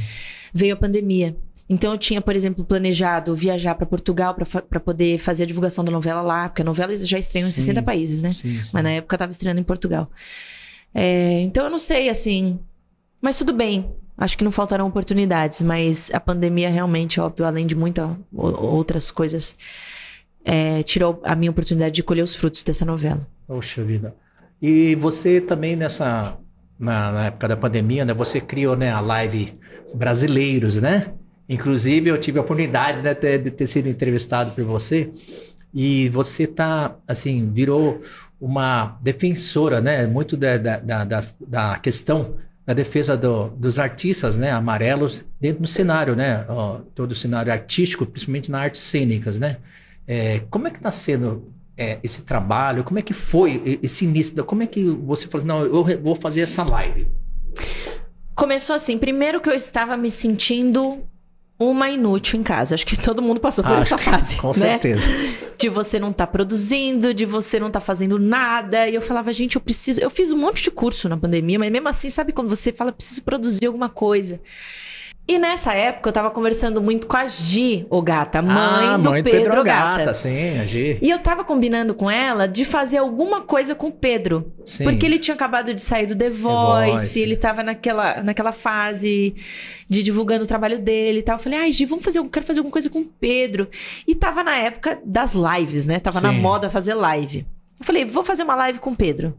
veio a pandemia. Então eu tinha, por exemplo, planejado viajar para Portugal para poder fazer a divulgação da novela lá, porque a novela já estreou em 60 países, né? Sim, sim. Mas na época eu estava estreando em Portugal. É, então eu não sei, assim. Mas tudo bem. Acho que não faltarão oportunidades, mas a pandemia realmente, óbvio, além de muitas outras coisas, é, tirou a minha oportunidade de colher os frutos dessa novela. Poxa vida. E você também nessa. Na, na época da pandemia, né? Você criou né, a live Brasileiros, né? Inclusive, eu tive a oportunidade né, de ter sido entrevistado por você. E você tá, assim, virou uma defensora, né? Muito da, da, da, da questão da defesa do, dos artistas, né? Amarelos dentro do cenário, né? Ó, todo o cenário artístico, principalmente na artes cênicas, né? É, como é que está sendo é, esse trabalho? Como é que foi esse início? Como é que você falou, assim, não, eu vou fazer essa live? Começou assim, primeiro que eu estava me sentindo uma inútil em casa. Acho que todo mundo passou por Acho essa fase. Com né? certeza. De você não estar tá produzindo, de você não estar tá fazendo nada. E eu falava, gente, eu preciso. Eu fiz um monte de curso na pandemia, mas mesmo assim, sabe quando você fala, preciso produzir alguma coisa. E nessa época eu tava conversando muito com a Gi gata mãe ah, do mãe Pedro, Pedro é Ogata. Sim, a Gi. E eu tava combinando com ela de fazer alguma coisa com o Pedro. Sim. Porque ele tinha acabado de sair do The Voice, The Voice, ele tava naquela, naquela fase de divulgando o trabalho dele e tal. Eu falei, ai, Gi, vamos fazer, quero fazer alguma coisa com o Pedro. E tava na época das lives, né? Tava sim. na moda fazer live. Eu falei, vou fazer uma live com o Pedro.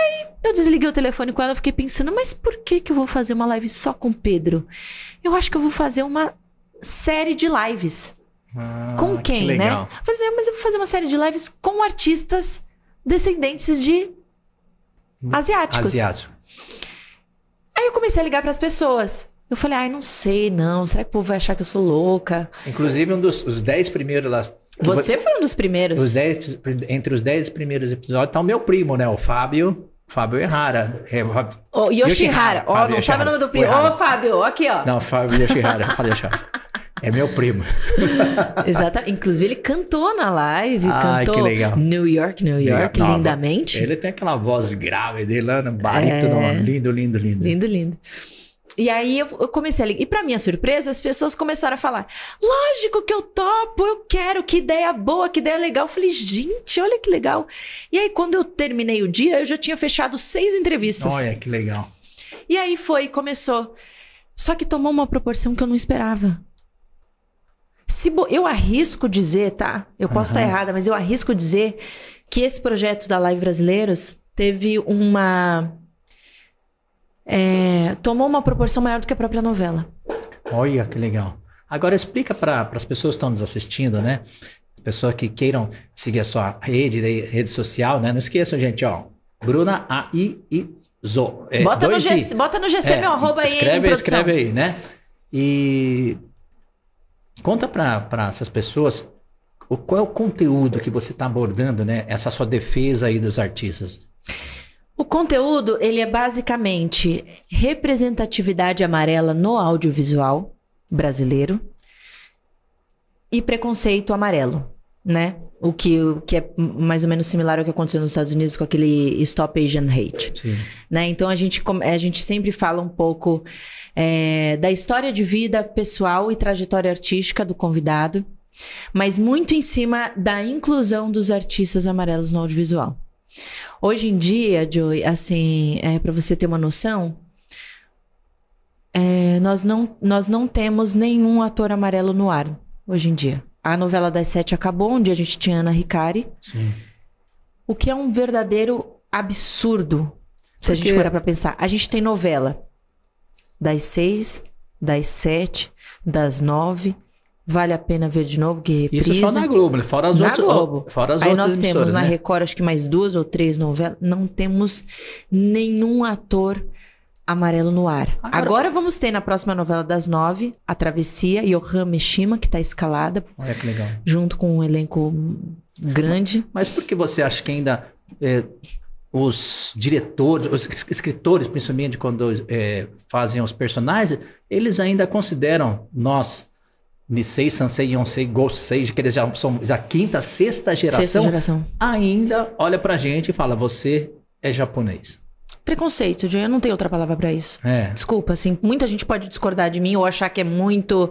Aí eu desliguei o telefone com ela, fiquei pensando, mas por que, que eu vou fazer uma live só com o Pedro? Eu acho que eu vou fazer uma série de lives. Ah, com quem, que né? mas eu vou fazer uma série de lives com artistas descendentes de hum, asiáticos. Asiático. Aí eu comecei a ligar para as pessoas. Eu falei, ai, não sei, não. Será que o povo vai achar que eu sou louca? Inclusive, um dos os dez primeiros lá. Você foi um dos primeiros. Os dez, entre os dez primeiros episódios tá o meu primo, né? O Fábio. Fábio Errara. É, oh, Yoshihara. Ó, oh, não Yoshihara. sabe o nome do primo. Ô, oh, Fábio, aqui, ó. Não, Fábio Yoshihara. Falei, Yoshihara. É meu primo. Exatamente. Inclusive, ele cantou na live. Ai, cantou que legal. New York, New York, lindamente. Ele tem aquela voz grave dele lá no barito. É... Lindo, lindo, lindo. Lindo, lindo. E aí eu, eu comecei a ligar. E para minha surpresa, as pessoas começaram a falar: lógico que eu topo, eu quero, que ideia boa, que ideia legal. Eu falei, gente, olha que legal. E aí, quando eu terminei o dia, eu já tinha fechado seis entrevistas. Olha que legal. E aí foi, começou. Só que tomou uma proporção que eu não esperava. Se eu arrisco dizer, tá? Eu posso estar uhum. tá errada, mas eu arrisco dizer que esse projeto da Live Brasileiros teve uma é, tomou uma proporção maior do que a própria novela. Olha que legal. Agora explica para as pessoas que estão nos assistindo, né? Pessoas que queiram seguir a sua rede, rede social, né? Não esqueçam, gente, ó. Bruna A I I Zo. É, bota, no GC, bota no GC, é, meu arroba escreve, aí. Escreve, escreve aí, né? E conta para essas pessoas o, qual é o conteúdo que você está abordando, né? Essa sua defesa aí dos artistas. O conteúdo, ele é basicamente representatividade amarela no audiovisual brasileiro e preconceito amarelo, né? O que, o que é mais ou menos similar ao que aconteceu nos Estados Unidos com aquele Stop Asian Hate. Sim. Né? Então a gente, a gente sempre fala um pouco é, da história de vida pessoal e trajetória artística do convidado, mas muito em cima da inclusão dos artistas amarelos no audiovisual. Hoje em dia, Joy, assim, é, para você ter uma noção, é, nós, não, nós não temos nenhum ator amarelo no ar hoje em dia. A novela das sete acabou, onde a gente tinha Ana Ricari. Sim. O que é um verdadeiro absurdo, se Porque... a gente for para pensar. A gente tem novela das seis, das sete, das nove, Vale a pena ver de novo, que reprisa. Isso é só na Globo, né? Fora as na outras, Globo. Fora as Aí outras nós temos né? na Record, acho que mais duas ou três novelas. Não temos nenhum ator amarelo no ar. Agora, Agora tá- vamos ter na próxima novela das nove, A Travessia, Yohan Mishima, que está escalada. Olha que legal. Junto com um elenco grande. Mas por que você acha que ainda... É os diretores, os escritores, principalmente quando é, fazem os personagens, eles ainda consideram nós Nisei, Sansei, Yonsei, Gosei, que eles já são da quinta, sexta geração, sexta geração, ainda olha pra gente e fala, você é japonês. Preconceito, eu não tenho outra palavra para isso. É. Desculpa, assim, muita gente pode discordar de mim ou achar que é muito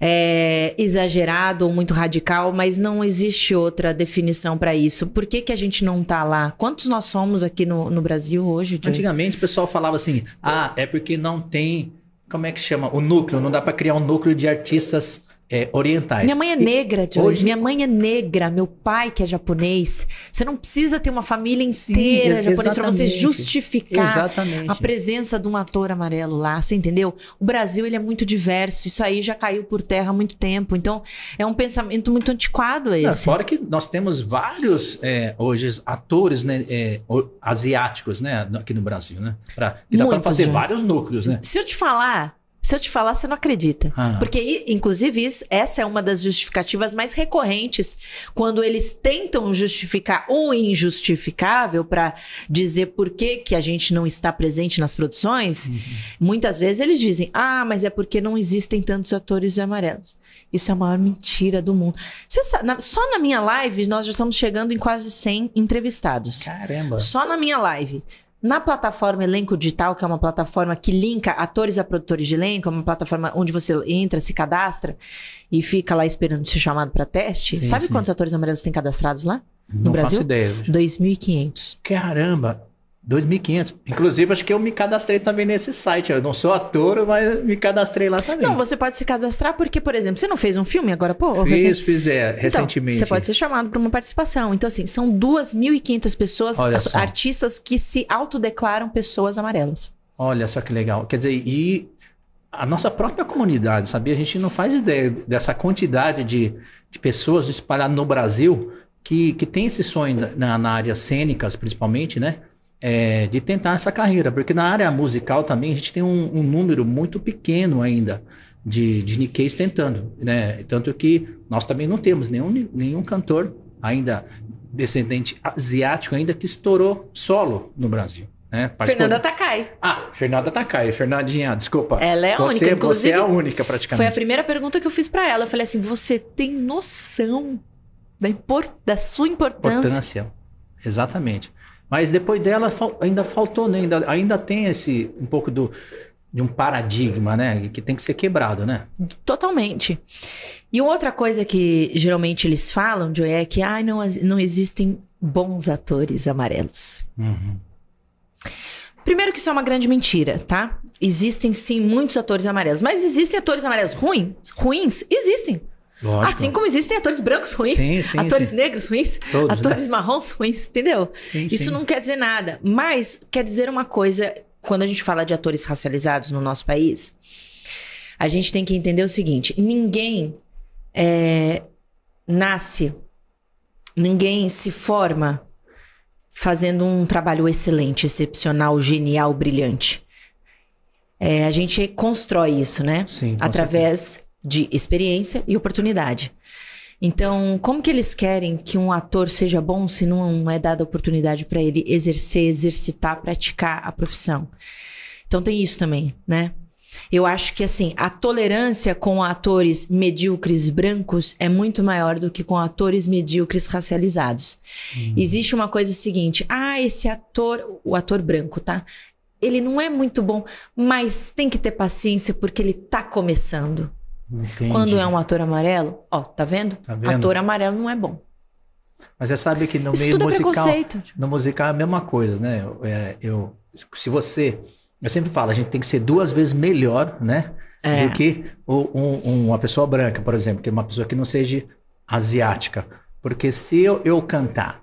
é, exagerado ou muito radical, mas não existe outra definição para isso. Por que, que a gente não tá lá? Quantos nós somos aqui no, no Brasil hoje? Jay? Antigamente o pessoal falava assim, ah, é porque não tem como é que chama? O núcleo, não dá para criar um núcleo de artistas é, orientais. Minha mãe é negra, Hoje... Minha mãe é negra, meu pai que é japonês. Você não precisa ter uma família inteira japonesa para você justificar exatamente. a presença de um ator amarelo lá, você entendeu? O Brasil ele é muito diverso, isso aí já caiu por terra há muito tempo. Então, é um pensamento muito antiquado esse. Não, fora que nós temos vários é, hoje atores né, é, asiáticos né, aqui no Brasil, né? Pra, que dá para fazer vários núcleos, né? Se eu te falar se eu te falar, você não acredita. Ah. Porque, inclusive, isso, essa é uma das justificativas mais recorrentes quando eles tentam justificar o um injustificável para dizer por que, que a gente não está presente nas produções. Uhum. Muitas vezes eles dizem: ah, mas é porque não existem tantos atores amarelos. Isso é a maior mentira do mundo. Sabe, na, só na minha live, nós já estamos chegando em quase 100 entrevistados. Caramba! Só na minha live. Na plataforma Elenco Digital, que é uma plataforma que linka atores a produtores de elenco, é uma plataforma onde você entra, se cadastra e fica lá esperando ser chamado para teste. Sim, Sabe sim. quantos atores amarelos tem cadastrados lá? No Não Brasil? faço ideia. 2.500. Caramba! 2.500. Inclusive, acho que eu me cadastrei também nesse site. Eu não sou ator, mas me cadastrei lá também. Não, você pode se cadastrar porque, por exemplo, você não fez um filme agora, pô? Fiz, recente... fiz, é, então, recentemente. Você pode ser chamado para uma participação. Então, assim, são 2.500 pessoas, artistas que se autodeclaram pessoas amarelas. Olha só que legal. Quer dizer, e a nossa própria comunidade, sabia? A gente não faz ideia dessa quantidade de, de pessoas espalhadas no Brasil que, que tem esse sonho na, na área cênicas, principalmente, né? é, de tentar essa carreira, porque na área musical também a gente tem um, um número muito pequeno ainda de, de Nikkeis tentando, né? Tanto que nós também não temos nenhum, nenhum cantor ainda descendente asiático ainda que estourou solo no Brasil. Né? Fernanda Takai. Ah, Fernanda Takai. Fernandinha, desculpa. Ela é você, única. Você é a única, praticamente. Foi a primeira pergunta que eu fiz para ela. Eu falei assim: você tem noção da, import... da sua importância? Importância, exatamente. Mas depois dela ainda faltou, né? ainda, ainda tem esse um pouco do, de um paradigma, né? Que tem que ser quebrado, né? Totalmente. E outra coisa que geralmente eles falam, Joy, é que ah, não, não existem bons atores amarelos. Uhum. Primeiro que isso é uma grande mentira, tá? Existem sim muitos atores amarelos, mas existem atores amarelos ruins? Ruins? Existem. Lógico. Assim como existem atores brancos ruins, sim, sim, atores sim. negros ruins, Todos, né? atores né? marrons ruins, entendeu? Isso não quer dizer nada, mas quer dizer uma coisa quando a gente fala de atores racializados no nosso país. A gente tem que entender o seguinte: ninguém é, nasce, ninguém se forma fazendo um trabalho excelente, excepcional, genial, brilhante. É, a gente constrói isso, né? Sim, Através certeza de experiência e oportunidade. Então, como que eles querem que um ator seja bom se não é dada oportunidade para ele exercer, exercitar, praticar a profissão? Então tem isso também, né? Eu acho que assim, a tolerância com atores medíocres brancos é muito maior do que com atores medíocres racializados. Hum. Existe uma coisa seguinte: ah, esse ator, o ator branco, tá? Ele não é muito bom, mas tem que ter paciência porque ele tá começando. Entendi. Quando é um ator amarelo, ó, tá vendo? tá vendo? Ator amarelo não é bom. Mas você sabe que no Isso meio é musical, é no musical é a mesma coisa, né? Eu, é, eu, se você, eu sempre falo, a gente tem que ser duas vezes melhor, né? É. Do que um, um, uma pessoa branca, por exemplo, que é uma pessoa que não seja asiática, porque se eu, eu cantar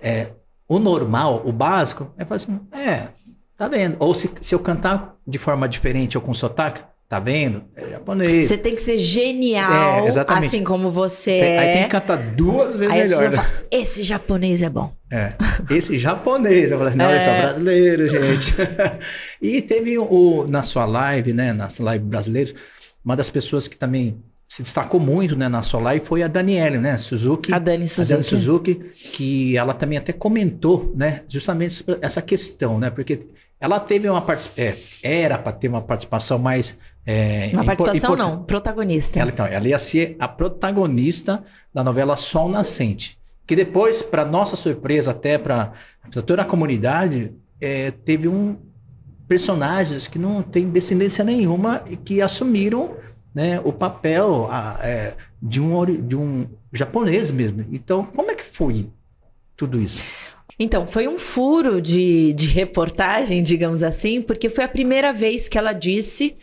é, o normal, o básico, é fácil. assim, é, tá vendo? Ou se, se eu cantar de forma diferente ou com sotaque, Tá vendo? É japonês. Você tem que ser genial, é, exatamente. assim como você tem, é. Aí tem é. que cantar duas vezes aí melhor. Né? Fala, esse japonês é bom. É. Esse japonês. Eu falei assim, não, é. é só brasileiro, gente. e teve o, na sua live, né? Na live brasileiro uma das pessoas que também se destacou muito né, na sua live foi a Daniele, né? Suzuki. A Dani Suzuki. A Dani Suzuki, que ela também até comentou, né? Justamente essa questão, né? Porque ela teve uma participação. É, era para ter uma participação mais é, Uma participação não, protagonista. Ela, então, ela ia ser a protagonista da novela Sol Nascente. Que depois, para nossa surpresa, até para toda a comunidade, é, teve um personagens que não têm descendência nenhuma e que assumiram né, o papel a, é, de, um, de um japonês mesmo. Então, como é que foi tudo isso? Então, foi um furo de, de reportagem, digamos assim, porque foi a primeira vez que ela disse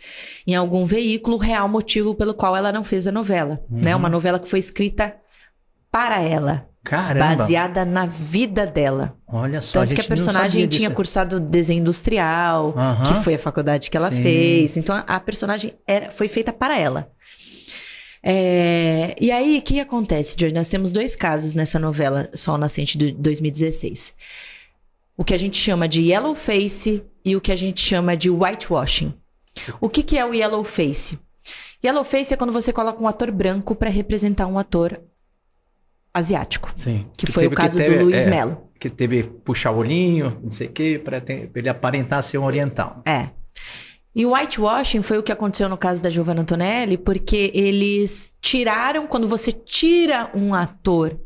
em algum veículo o real motivo pelo qual ela não fez a novela. Né? Uhum. Né? Uma novela que foi escrita para ela. Caramba. Baseada na vida dela. Olha só, Tanto a que a personagem tinha cursado desenho industrial, uhum. que foi a faculdade que ela Sim. fez. Então a personagem era, foi feita para ela. É, e aí, o que acontece, Jorge? Nós temos dois casos nessa novela Sol Nascente de 2016. O que a gente chama de yellow face e o que a gente chama de whitewashing. O que, que é o yellow face? Yellow face é quando você coloca um ator branco para representar um ator asiático. Sim. Que, que foi teve, o caso teve, do Luiz é, Melo. Que teve puxar o olhinho, não sei o quê, para ele aparentar ser um oriental. É. E o whitewashing foi o que aconteceu no caso da Giovanna Antonelli, porque eles tiraram, quando você tira um ator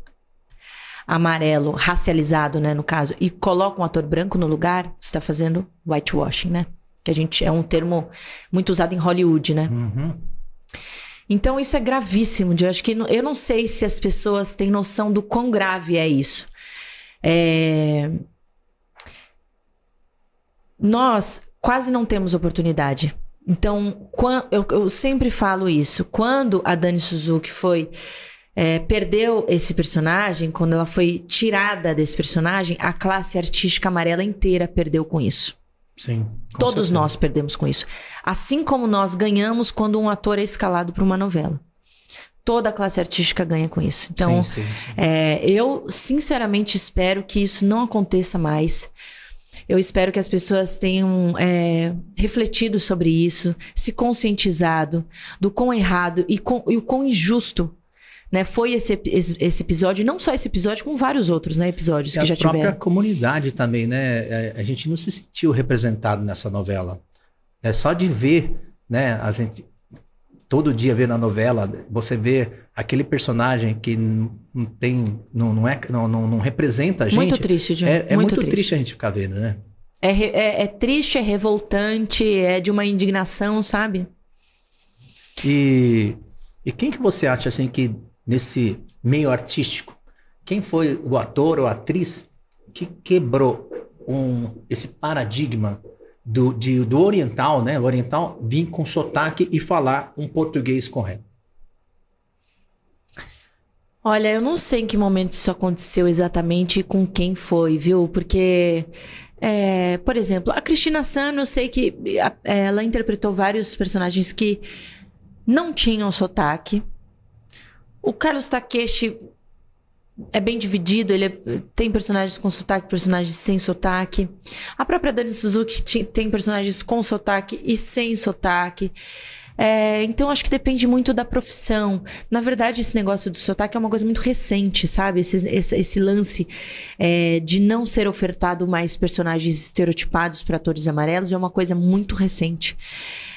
amarelo, racializado, né, no caso, e coloca um ator branco no lugar, você está fazendo whitewashing, né? Que a gente é um termo muito usado em Hollywood, né? Uhum. Então isso é gravíssimo, eu acho que eu não sei se as pessoas têm noção do quão grave é isso. É... Nós quase não temos oportunidade. Então, eu, sempre falo isso. Quando a Dani Suzuki foi. É, perdeu esse personagem, quando ela foi tirada desse personagem, a classe artística amarela inteira perdeu com isso. Sim. Com Todos certeza. nós perdemos com isso. Assim como nós ganhamos quando um ator é escalado para uma novela. Toda a classe artística ganha com isso. Então, sim, sim, sim. É, eu sinceramente espero que isso não aconteça mais eu espero que as pessoas tenham é, refletido sobre isso, se conscientizado do quão errado e, com, e o quão injusto né, foi esse, esse episódio, não só esse episódio, como vários outros né, episódios e que já tiveram. A própria comunidade também, né? É, a gente não se sentiu representado nessa novela. É só de ver né, as, todo dia vê na novela, você vê aquele personagem que não tem, não, não é, não, não, não representa a gente. Muito triste, É, é muito, muito triste. a gente ficar vendo, né? É, é, é, triste, é revoltante, é de uma indignação, sabe? E, e quem que você acha assim que nesse meio artístico, quem foi o ator ou atriz que quebrou um, esse paradigma do, de, do oriental, né? O oriental vir com sotaque e falar um português correto. Olha, eu não sei em que momento isso aconteceu exatamente e com quem foi, viu? Porque, é, por exemplo, a Cristina Sano, eu sei que ela interpretou vários personagens que não tinham sotaque. O Carlos Takeshi é bem dividido, ele é, tem personagens com sotaque, personagens sem sotaque. A própria Dani Suzuki tem personagens com sotaque e sem sotaque. É, então acho que depende muito da profissão. Na verdade, esse negócio do sotaque é uma coisa muito recente, sabe? Esse, esse, esse lance é, de não ser ofertado mais personagens estereotipados para atores amarelos é uma coisa muito recente.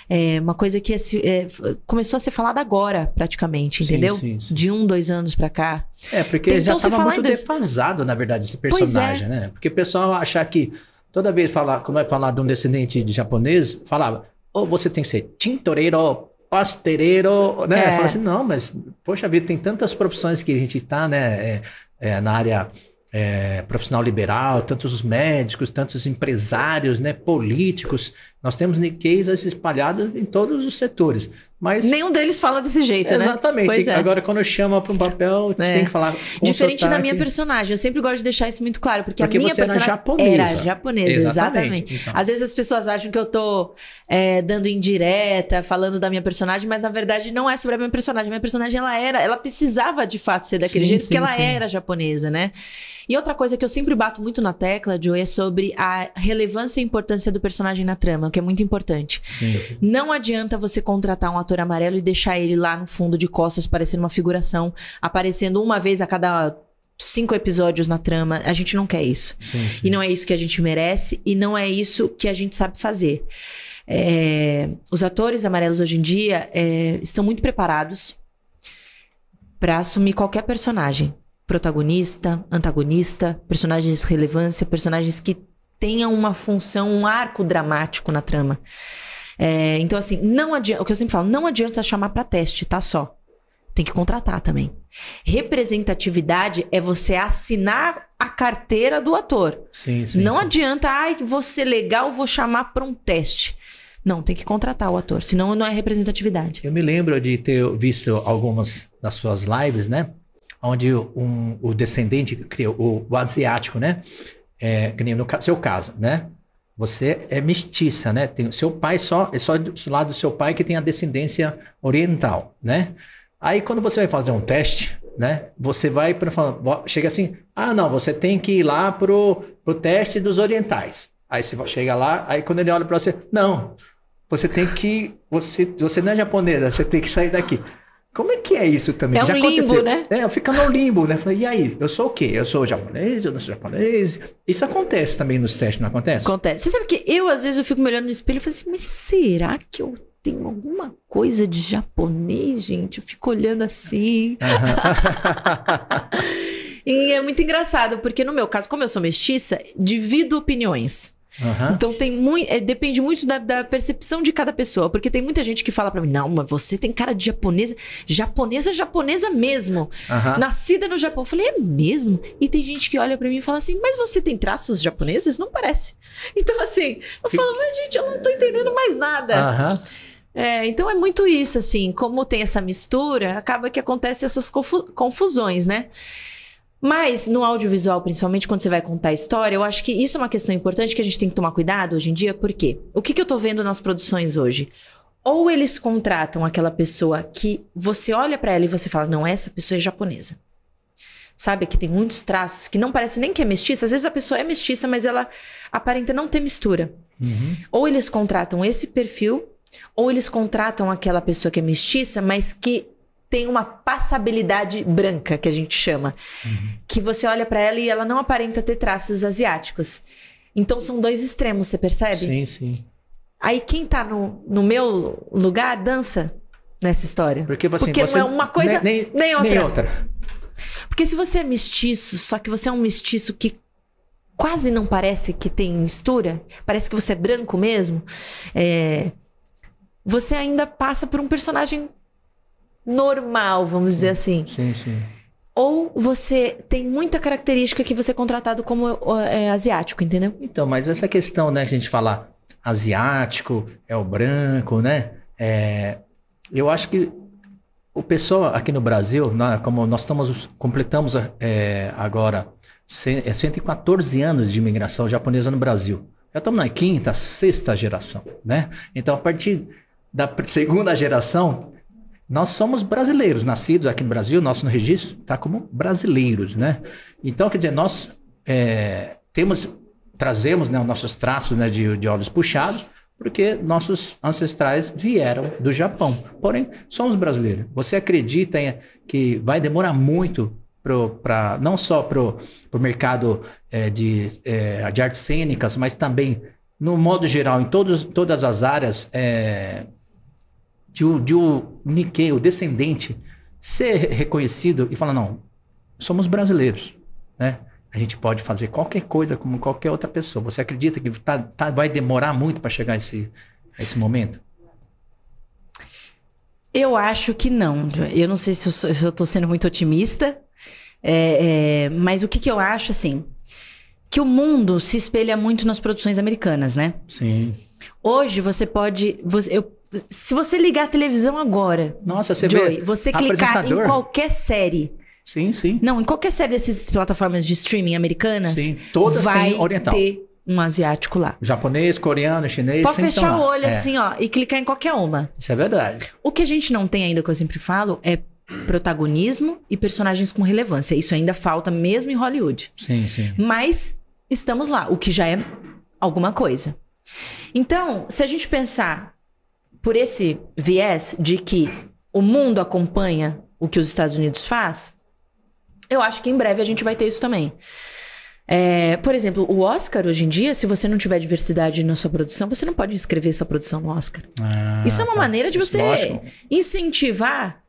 É uma coisa que é, é começou a ser falada agora, praticamente, entendeu? Sim, sim, sim. De um, dois anos pra cá. É, porque então, já estava muito dois... defasado, na verdade, esse é. personagem, né? Porque o pessoal achar que toda vez falar, como é falar de um descendente de japonês, falava, ou oh, você tem que ser tintoreiro, pastereiro, né? É. Fala assim, não, mas, poxa vida, tem tantas profissões que a gente está, né? É, é, na área é, profissional liberal, tantos os médicos, tantos empresários, né? Políticos. Nós temos Nikkeis espalhadas em todos os setores, mas... Nenhum deles fala desse jeito, né? Exatamente. É. Agora, quando chama para um papel, você é. tem que falar Diferente sotaque. da minha personagem. Eu sempre gosto de deixar isso muito claro, porque, porque a minha você é personagem era japonesa. Era japonesa, exatamente. exatamente. Então. Às vezes as pessoas acham que eu tô é, dando indireta, falando da minha personagem, mas na verdade não é sobre a minha personagem. A minha personagem, ela era... Ela precisava, de fato, ser daquele sim, jeito, sim, porque ela era japonesa, né? E outra coisa que eu sempre bato muito na tecla, Joe, é sobre a relevância e importância do personagem na trama que é muito importante. Sim. Não adianta você contratar um ator amarelo e deixar ele lá no fundo de costas, parecendo uma figuração, aparecendo uma vez a cada cinco episódios na trama. A gente não quer isso. Sim, sim. E não é isso que a gente merece e não é isso que a gente sabe fazer. É, os atores amarelos hoje em dia é, estão muito preparados para assumir qualquer personagem. Protagonista, antagonista, personagens de relevância, personagens que tenha uma função, um arco dramático na trama. É, então, assim, não adianta. O que eu sempre falo, não adianta chamar para teste, tá só. Tem que contratar também. Representatividade é você assinar a carteira do ator. Sim, sim. Não sim. adianta, ai, ah, você legal, vou chamar para um teste. Não, tem que contratar o ator, senão não é representatividade. Eu me lembro de ter visto algumas das suas lives, né? Onde um, o descendente, o, o asiático, né? é, que nem no seu caso, né? Você é mestiça, né? Tem, seu pai só é só do lado do seu pai que tem a descendência oriental, né? Aí quando você vai fazer um teste, né? Você vai para chega assim, ah não, você tem que ir lá pro pro teste dos orientais. Aí você chega lá, aí quando ele olha para você, não, você tem que você você não é japonesa, você tem que sair daqui. Como é que é isso também? É um Já limbo, aconteceu. né? É, fica no limbo, né? Falei, e aí, eu sou o quê? Eu sou japonês, eu não sou japonês. Isso acontece também nos testes, não acontece? Acontece. Você sabe que eu, às vezes, eu fico me olhando no espelho e falo assim, mas será que eu tenho alguma coisa de japonês, gente? Eu fico olhando assim. Uhum. e é muito engraçado, porque no meu caso, como eu sou mestiça, divido opiniões. Uhum. Então tem muito, é, depende muito da, da, percepção de cada pessoa, porque tem muita gente que fala para mim: "Não, mas você tem cara de japonesa, japonesa, japonesa mesmo, uhum. nascida no Japão". Eu falei: "É mesmo?". E tem gente que olha para mim e fala assim: "Mas você tem traços japoneses? Não parece". Então assim, eu falo: "Mas gente, eu não tô entendendo mais nada". Uhum. É, então é muito isso assim, como tem essa mistura, acaba que acontece essas confusões, né? Mas no audiovisual, principalmente quando você vai contar a história, eu acho que isso é uma questão importante que a gente tem que tomar cuidado hoje em dia, porque o que, que eu tô vendo nas produções hoje? Ou eles contratam aquela pessoa que você olha para ela e você fala: não, essa pessoa é japonesa sabe? Que tem muitos traços que não parece nem que é mestiça. Às vezes a pessoa é mestiça, mas ela aparenta não ter mistura. Uhum. Ou eles contratam esse perfil, ou eles contratam aquela pessoa que é mestiça, mas que tem uma passabilidade branca, que a gente chama. Uhum. Que você olha para ela e ela não aparenta ter traços asiáticos. Então são dois extremos, você percebe? Sim, sim. Aí quem tá no, no meu lugar dança nessa história. Porque, assim, Porque você não é uma coisa né, nem, nem, outra. nem outra. Porque se você é mestiço, só que você é um mestiço que quase não parece que tem mistura, parece que você é branco mesmo, é... você ainda passa por um personagem normal, vamos dizer assim. Sim, sim. Ou você tem muita característica que você é contratado como é, asiático, entendeu? Então, mas essa questão, né, a gente falar asiático, é o branco, né? É, eu acho que o pessoal aqui no Brasil, né, como nós estamos completamos é, agora 114 é, anos de imigração japonesa no Brasil. Já estamos na quinta, sexta geração, né? Então, a partir da segunda geração, nós somos brasileiros, nascidos aqui no Brasil, nosso registro está como brasileiros, né? Então, quer dizer, nós é, temos, trazemos né, os nossos traços né, de, de olhos puxados, porque nossos ancestrais vieram do Japão. Porém, somos brasileiros. Você acredita em, que vai demorar muito para não só para o mercado é, de, é, de artes cênicas, mas também, no modo geral, em todos, todas as áreas é, de o, de o Nikkei, o descendente, ser reconhecido e falar, não, somos brasileiros, né? A gente pode fazer qualquer coisa como qualquer outra pessoa. Você acredita que tá, tá vai demorar muito para chegar a esse, a esse momento? Eu acho que não. Eu não sei se eu estou se sendo muito otimista, é, é, mas o que, que eu acho, assim, que o mundo se espelha muito nas produções americanas, né? Sim. Hoje você pode. Você, eu, se você ligar a televisão agora. Nossa, você Joey, vê. Você clicar em qualquer série. Sim, sim. Não, em qualquer série dessas plataformas de streaming americanas. Sim, todas vai têm oriental. ter um asiático lá. Japonês, coreano, chinês. Pode então fechar o olho é. assim, ó, e clicar em qualquer uma. Isso é verdade. O que a gente não tem ainda, que eu sempre falo, é protagonismo e personagens com relevância. Isso ainda falta mesmo em Hollywood. Sim, sim. Mas estamos lá, o que já é alguma coisa. Então, se a gente pensar por esse viés de que o mundo acompanha o que os Estados Unidos faz, eu acho que em breve a gente vai ter isso também. É, por exemplo, o Oscar hoje em dia, se você não tiver diversidade na sua produção, você não pode inscrever sua produção no Oscar. Ah, isso é uma tá. maneira de você Lógico. incentivar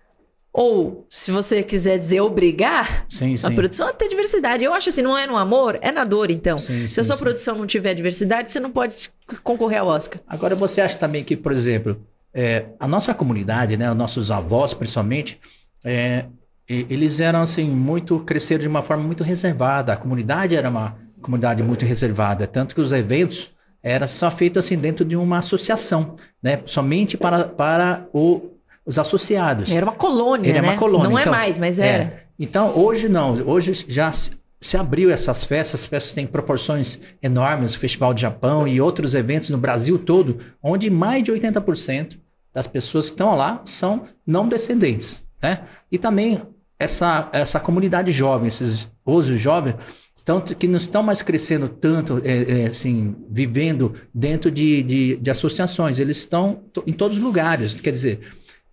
ou, se você quiser dizer obrigar, sim, sim. a produção a é ter diversidade. Eu acho assim, não é no amor, é na dor, então. Sim, se a sua produção não tiver diversidade, você não pode concorrer ao Oscar. Agora, você acha também que, por exemplo, é, a nossa comunidade, né, nossos avós principalmente, é, eles eram assim, muito, cresceram de uma forma muito reservada. A comunidade era uma comunidade muito reservada, tanto que os eventos eram só feitos assim dentro de uma associação, né, somente para, para o os associados. Era uma colônia, Era né? uma colônia. Não é então, é mais, mas é. era. É. Então, hoje não. Hoje já se abriu essas festas. As festas têm proporções enormes. O Festival de Japão e outros eventos no Brasil todo, onde mais de 80% das pessoas que estão lá são não descendentes. Né? E também essa, essa comunidade jovem, esses osos jovens, tanto que não estão mais crescendo tanto, é, é, assim, vivendo dentro de, de, de associações. Eles estão em todos os lugares. Quer dizer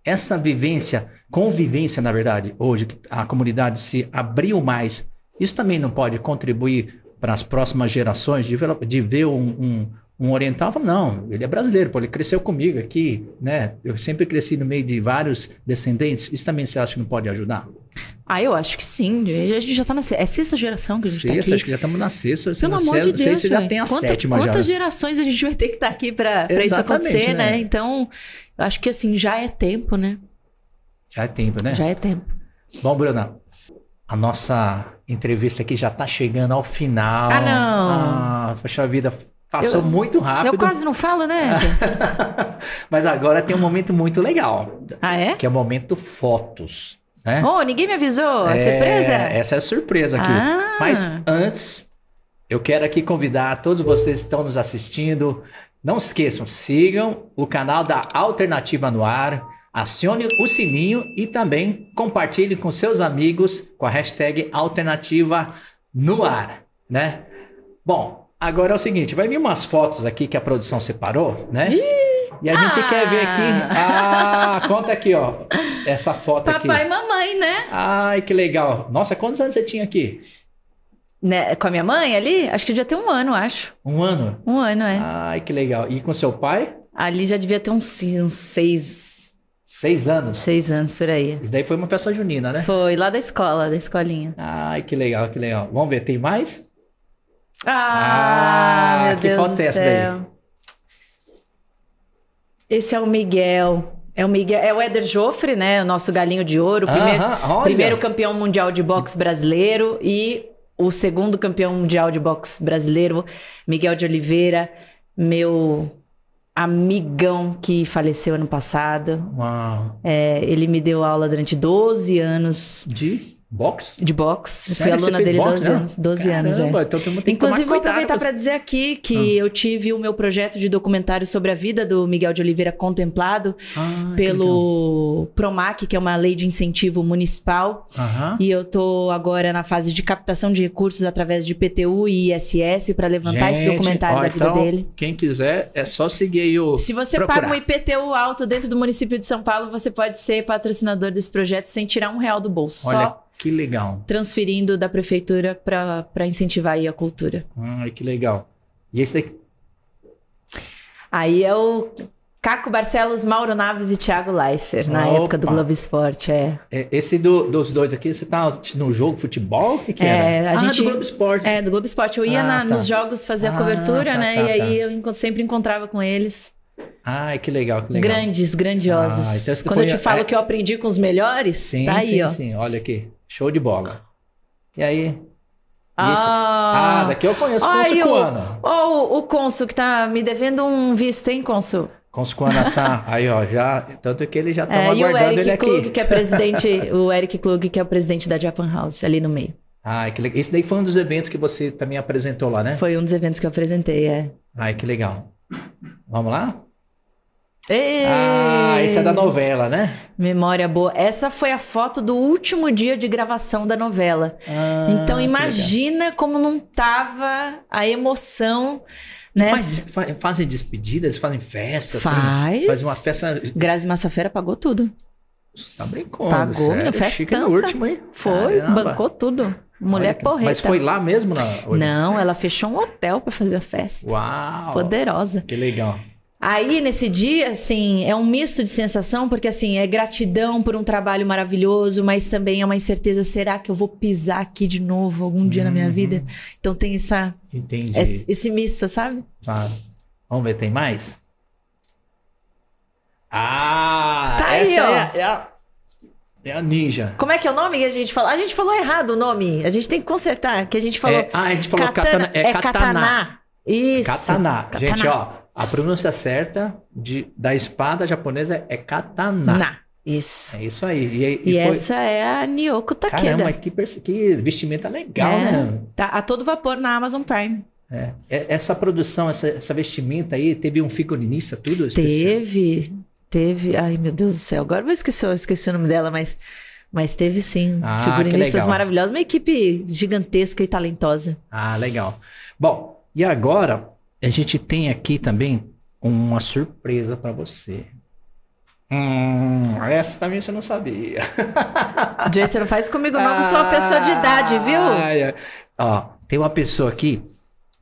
essa vivência, convivência, na verdade, hoje, a comunidade se abriu mais, isso também não pode contribuir para as próximas gerações de, de ver um, um, um oriental não, ele é brasileiro, pô, ele cresceu comigo aqui, né? Eu sempre cresci no meio de vários descendentes. Isso também você acha que não pode ajudar? Ah, eu acho que sim. A gente já tá na é sexta geração que a gente tá sexta, tá aqui. acho que já estamos na sexta. Pelo amor de Deus, já tem a Quanta, sétima Quantas já. Né? gerações a gente vai ter que estar tá aqui para isso acontecer, né? né? Então, eu acho que assim, já é tempo, né? Já é tempo, né? Já é tempo. Bom, Bruna, a nossa entrevista aqui já tá chegando ao final. Ah, não! Ah, poxa vida, Passou eu, muito rápido. Eu quase não falo, né? Mas agora tem um momento muito legal. Ah, é? Que é o momento fotos. Né? Oh, ninguém me avisou. É, é, surpresa? Essa é a surpresa aqui. Ah. Mas antes, eu quero aqui convidar todos vocês que estão nos assistindo. Não esqueçam, sigam o canal da Alternativa no Ar, acione o sininho e também compartilhe com seus amigos com a hashtag Alternativa no Ar, né? Bom, agora é o seguinte, vai vir umas fotos aqui que a produção separou, né? Ih! E a gente quer ver aqui. Ah, ah conta aqui, ó. Essa foto Papai aqui. Papai e mamãe, né? Ai, que legal. Nossa, quantos anos você tinha aqui? Né, com a minha mãe ali? Acho que devia ter um ano, acho. Um ano? Um ano, é. Ai, que legal. E com seu pai? Ali já devia ter uns, uns seis. Seis anos? Seis anos por aí. Isso daí foi uma festa junina, né? Foi, lá da escola, da escolinha. Ai, que legal, que legal. Vamos ver, tem mais? Ah, ah meu que Deus. Que foto é essa daí? Esse é o Miguel. É o Miguel, é o Éder Joffre, né? O nosso galinho de ouro, primeiro, ah, primeiro campeão mundial de boxe brasileiro e o segundo campeão mundial de boxe brasileiro, Miguel de Oliveira, meu amigão que faleceu ano passado. Uau. É, ele me deu aula durante 12 anos. De? boxe? De boxe. Sério? Fui aluna dele boxe? 12 anos. 12 ah, Caramba, anos, é. Então tem que Inclusive, vou aproveitar né? para dizer aqui que ah. eu tive o meu projeto de documentário sobre a vida do Miguel de Oliveira contemplado ah, pelo que PROMAC, que é uma lei de incentivo municipal. Aham. E eu tô agora na fase de captação de recursos através de PTU e ISS para levantar Gente, esse documentário ó, da vida então, dele. Quem quiser, é só seguir aí o. Se você procurar. paga um IPTU alto dentro do município de São Paulo, você pode ser patrocinador desse projeto sem tirar um real do bolso. Olha só que legal. Transferindo da prefeitura para incentivar a cultura. Ah, que legal. E esse daqui? Aí é o Caco Barcelos, Mauro Naves e Thiago Leifert, na Opa. época do Globo Esporte, é. é esse do, dos dois aqui, você tá no jogo futebol? O que, que é, era? A ah, gente, do Globo Esporte. É, do Globo Esporte. Eu ia ah, na, tá. nos jogos fazer ah, a cobertura, tá, né? Tá, e aí tá. eu sempre encontrava com eles. Ai, que legal, que legal. Grandes, grandiosos. Ah, então Quando eu te falo é... que eu aprendi com os melhores, sim, tá aí, sim, ó. Sim, olha aqui. Show de bola. E aí, Ah, ah, daqui eu conheço ah, Consul cuana Ó, o, o Consul que tá me devendo um visto, hein, Consul? Consul Cuana Sá. aí, ó, já. Tanto que ele já tava é, aguardando ele aqui. E o Eric Klug, que é presidente. o Eric Klug, que é o presidente da Japan House, ali no meio. Ah, que legal. Esse daí foi um dos eventos que você também apresentou lá, né? Foi um dos eventos que eu apresentei, é. Ai, que legal. Vamos lá? Ei! Ah, essa é da novela, né? Memória boa. Essa foi a foto do último dia de gravação da novela. Ah, então imagina como não tava a emoção. Né? Faz, faz, fazem despedidas, fazem festas. Assim? Faz. Assim, faz uma festa. Grazi Massafera pagou tudo. Você tá brincando. Pagou, sério? festança. Último, hein? Foi, Caramba. bancou tudo. Mulher porreta. Mas foi lá mesmo? Na... Não, ela fechou um hotel para fazer a festa. Uau! Poderosa. Que legal. Aí, nesse dia, assim, é um misto de sensação, porque, assim, é gratidão por um trabalho maravilhoso, mas também é uma incerteza, será que eu vou pisar aqui de novo algum dia uhum. na minha uhum. vida? Então tem essa... Entendi. Esse, esse misto, sabe? Claro. Ah, vamos ver, tem mais? Ah! Tá aí, ó. É, é, a, é a ninja. Como é que é o nome que a gente falou? A gente falou errado o nome. A gente tem que consertar, que a gente falou... É, ah, a gente falou katana. katana é, é kataná. Isso. Kataná. Gente, ó... A pronúncia certa de, da espada japonesa é katana. Na. Isso. É isso aí. E, e, e foi... essa é a Nyoko Takeda. Caramba, que, pers... que vestimenta legal, é. né? Tá a todo vapor na Amazon Prime. É. é essa produção, essa, essa vestimenta aí, teve um figurinista, tudo? Teve, especial? teve. Ai, meu Deus do céu. Agora eu esqueci, eu esqueci o nome dela, mas, mas teve sim. Ah, Figurinistas maravilhosos, uma equipe gigantesca e talentosa. Ah, legal. Bom, e agora a gente tem aqui também uma surpresa para você. Hum, essa também você não sabia. Jay, você não faz comigo não, que sou uma pessoa de idade, viu? Ai, ai. Ó, tem uma pessoa aqui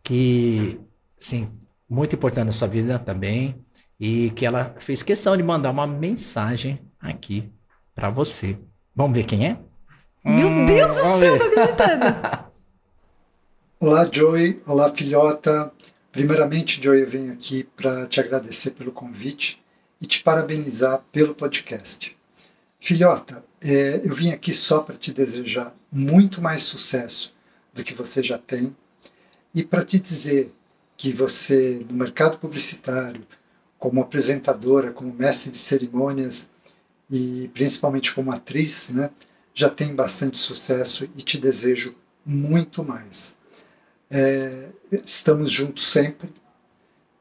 que, sim, muito importante na sua vida também, e que ela fez questão de mandar uma mensagem aqui para você. Vamos ver quem é? Meu hum, Deus do céu, ver. tô acreditando. Olá, Joey. Olá, filhota. Primeiramente, Joy, eu venho aqui para te agradecer pelo convite e te parabenizar pelo podcast. Filhota, é, eu vim aqui só para te desejar muito mais sucesso do que você já tem e para te dizer que você, no mercado publicitário, como apresentadora, como mestre de cerimônias e principalmente como atriz, né, já tem bastante sucesso e te desejo muito mais. É, estamos juntos sempre.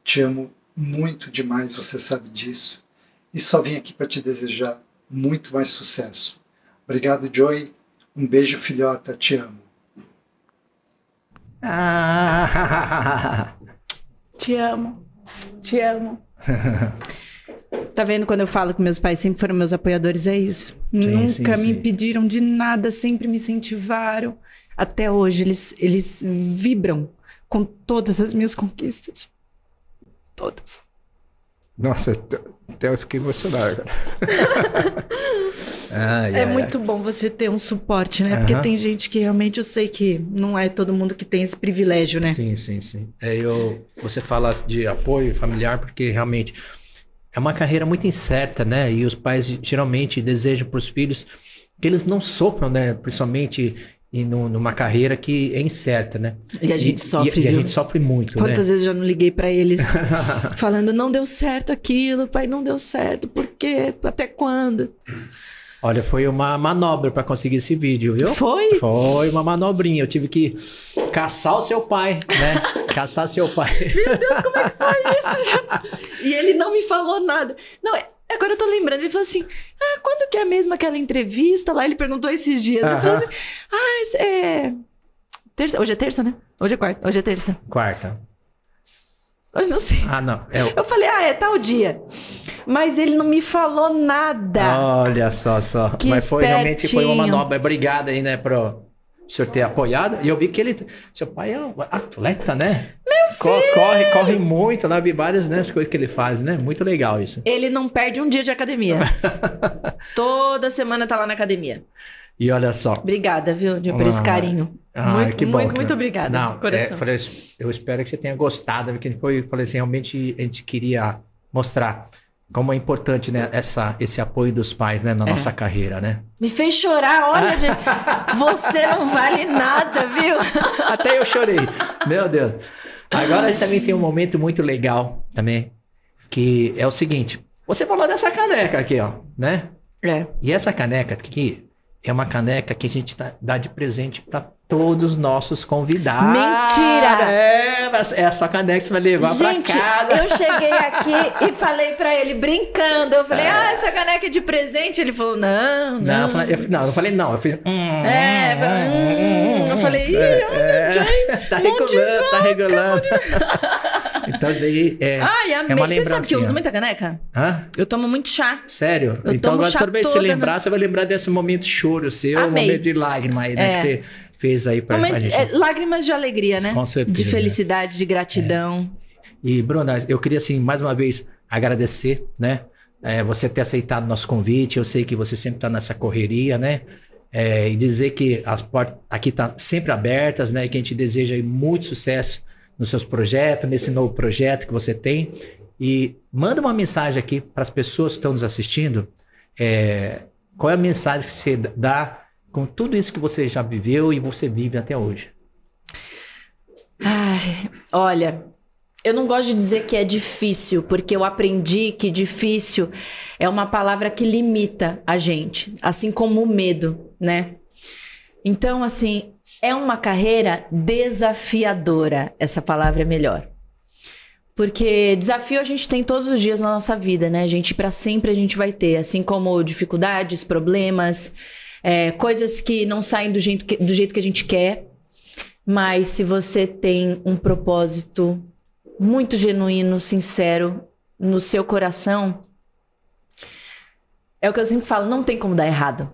Te amo muito demais, você sabe disso. E só vim aqui para te desejar muito mais sucesso. Obrigado, Joy. Um beijo, filhota. Te amo. Ah, te amo. Te amo. Tá vendo quando eu falo que meus pais sempre foram meus apoiadores? É isso. Sim, Nunca sim, me sim. impediram de nada, sempre me incentivaram. Até hoje eles, eles vibram com todas as minhas conquistas. Todas. Nossa, até eu fiquei emocionado. ah, yeah. É muito bom você ter um suporte, né? Porque tem gente que realmente eu sei que não é todo mundo que tem esse privilégio, né? Sim, sim, sim. É, eu, você fala de apoio familiar porque realmente é uma carreira muito incerta, né? E os pais geralmente desejam para os filhos que eles não sofram, né? Principalmente e no, numa carreira que é incerta, né? E a gente e, sofre. E, e, a gente sofre muito. Né? Quantas né? vezes eu já não liguei para eles falando não deu certo aquilo, pai, não deu certo, por quê? Até quando? Olha, foi uma manobra para conseguir esse vídeo, viu? Foi? Foi uma manobrinha. Eu tive que caçar o seu pai, né? caçar seu pai. Meu Deus, como é que foi isso? e ele não me falou nada. Não, é, Agora eu tô lembrando, ele falou assim: Ah, quando que é mesmo aquela entrevista lá? Ele perguntou esses dias. Ele falou assim: Ah, é. Terça. Hoje é terça, né? Hoje é quarta. Hoje é terça. Quarta. hoje não sei. Ah, não. É o... Eu falei, ah, é tal dia. Mas ele não me falou nada. Olha só, só. Que Mas espertinho. foi realmente foi uma manobra. Obrigado aí, né, pro, o senhor ter apoiado. E eu vi que ele. Seu pai é um atleta, né? Meu filho! Corre, corre, muito lá, vi várias né, coisas que ele faz, né? Muito legal isso. Ele não perde um dia de academia. Toda semana tá lá na academia. E olha só. Obrigada, viu, por esse carinho. Ah, muito, que bom, muito, muito obrigada. Não, coração. É, falei, eu espero que você tenha gostado, porque foi, falei assim, realmente a gente queria mostrar. Como é importante, né, essa, esse apoio dos pais, né, na é. nossa carreira, né? Me fez chorar, olha, gente, você não vale nada, viu? Até eu chorei, meu Deus. Agora a gente também tem um momento muito legal também, que é o seguinte, você falou dessa caneca aqui, ó, né? É. E essa caneca aqui, é uma caneca que a gente tá, dá de presente para todos os nossos convidados. Mentira! É, é só caneca que você vai levar gente, pra casa. eu cheguei aqui e falei para ele, brincando. Eu falei, é. ah, essa caneca é de presente? Ele falou, não, não. Não, eu falei, eu, não, eu falei, não. Eu hum, é, hum, falei, hum, hum, hum, eu falei, ih, é, olha, é, gente, tá, regulando, tá regulando, tá regulando. Então daí é. Ai, amei. É uma você sabe que eu uso muita caneca? Hã? Eu tomo muito chá. Sério? Eu então agora toda vez que você lembrar, você vai lembrar desse momento choro seu, amei. momento de lágrima aí, né? É. Que você fez aí pra, momento, pra gente. É, lágrimas de alegria, né? Com certeza. De né? felicidade, de gratidão. É. E, Bruna, eu queria, assim, mais uma vez agradecer, né? É, você ter aceitado nosso convite. Eu sei que você sempre está nessa correria, né? É, e dizer que as portas aqui estão tá sempre abertas, né? Que a gente deseja muito sucesso nos seus projetos, nesse novo projeto que você tem. E manda uma mensagem aqui para as pessoas que estão nos assistindo. É, qual é a mensagem que você dá com tudo isso que você já viveu e você vive até hoje? Ai, olha, eu não gosto de dizer que é difícil, porque eu aprendi que difícil é uma palavra que limita a gente, assim como o medo, né? Então, assim, é uma carreira desafiadora. Essa palavra é melhor. Porque desafio a gente tem todos os dias na nossa vida, né? A gente, para sempre, a gente vai ter. Assim como dificuldades, problemas, é, coisas que não saem do jeito que, do jeito que a gente quer. Mas se você tem um propósito muito genuíno, sincero no seu coração, é o que eu sempre falo: não tem como dar errado.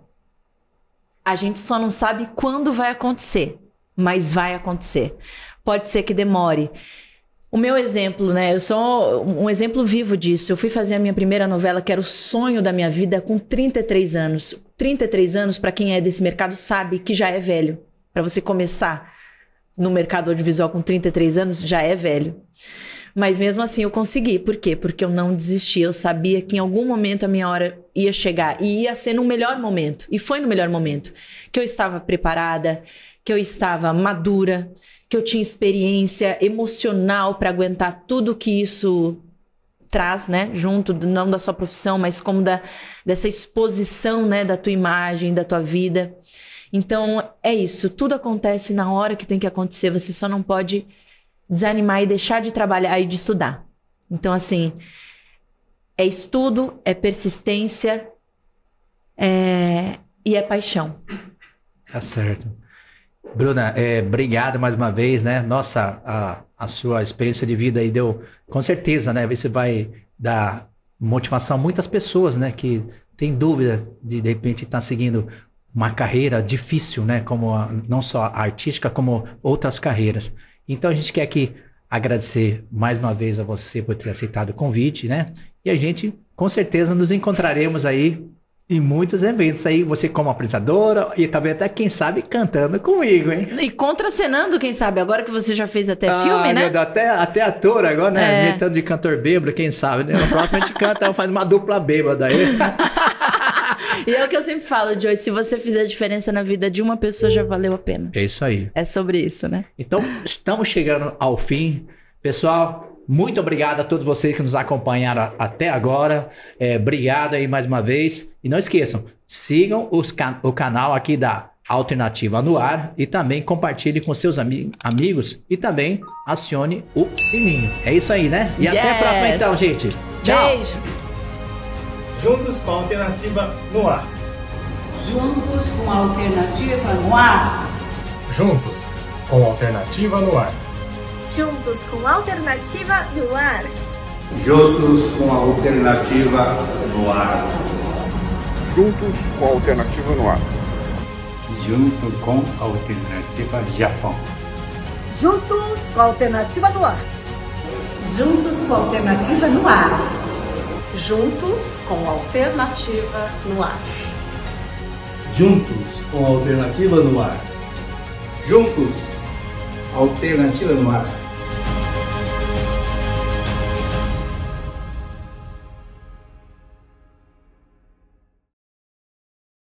A gente só não sabe quando vai acontecer, mas vai acontecer. Pode ser que demore. O meu exemplo, né? Eu sou um exemplo vivo disso. Eu fui fazer a minha primeira novela, que era o sonho da minha vida, com 33 anos. 33 anos, para quem é desse mercado, sabe que já é velho. Para você começar no mercado audiovisual com 33 anos, já é velho. Mas mesmo assim eu consegui. Por quê? Porque eu não desisti. Eu sabia que em algum momento a minha hora ia chegar e ia ser no melhor momento. E foi no melhor momento que eu estava preparada, que eu estava madura, que eu tinha experiência emocional para aguentar tudo que isso traz, né, junto não da sua profissão, mas como da dessa exposição, né, da tua imagem, da tua vida. Então, é isso, tudo acontece na hora que tem que acontecer, você só não pode desanimar e deixar de trabalhar e de estudar. Então, assim, é estudo, é persistência é... e é paixão. Tá certo. Bruna, é, obrigado mais uma vez, né? Nossa, a, a sua experiência de vida aí deu, com certeza, né? Você vai dar motivação a muitas pessoas, né? Que tem dúvida de, de repente, estar tá seguindo uma carreira difícil, né? Como a, não só a artística, como outras carreiras. Então a gente quer aqui agradecer mais uma vez a você por ter aceitado o convite, né? E a gente com certeza nos encontraremos aí em muitos eventos aí, você como apresentadora e talvez até, quem sabe, cantando comigo, hein? E contracenando, quem sabe, agora que você já fez até ah, filme, né? até, até ator agora, né? É. Metando de cantor bêbado, quem sabe, né? Próximo a gente canta, faz uma dupla bêbada aí. e é o que eu sempre falo, Joyce, se você fizer diferença na vida de uma pessoa, já valeu a pena. É isso aí. É sobre isso, né? Então, estamos chegando ao fim. Pessoal, muito obrigado a todos vocês que nos acompanharam até agora. É, obrigado aí mais uma vez. E não esqueçam, sigam can o canal aqui da Alternativa no Ar e também compartilhe com seus ami amigos e também acione o sininho. É isso aí, né? E yes. até a próxima então, gente. Tchau. Beijo. Juntos com a Alternativa no Ar. Juntos com a Alternativa no Ar. Juntos com a Alternativa no Ar. Juntos com a Alternativa no Ar. Juntos com a Alternativa no Ar. Juntos com a Alternativa no Ar. Junto com a Alternativa Japão. Juntos com a Alternativa no Ar. Juntos com a Alternativa no Ar. Juntos com Alternativa no Ar. Juntos com Alternativa no Ar. Juntos, Alternativa no Ar.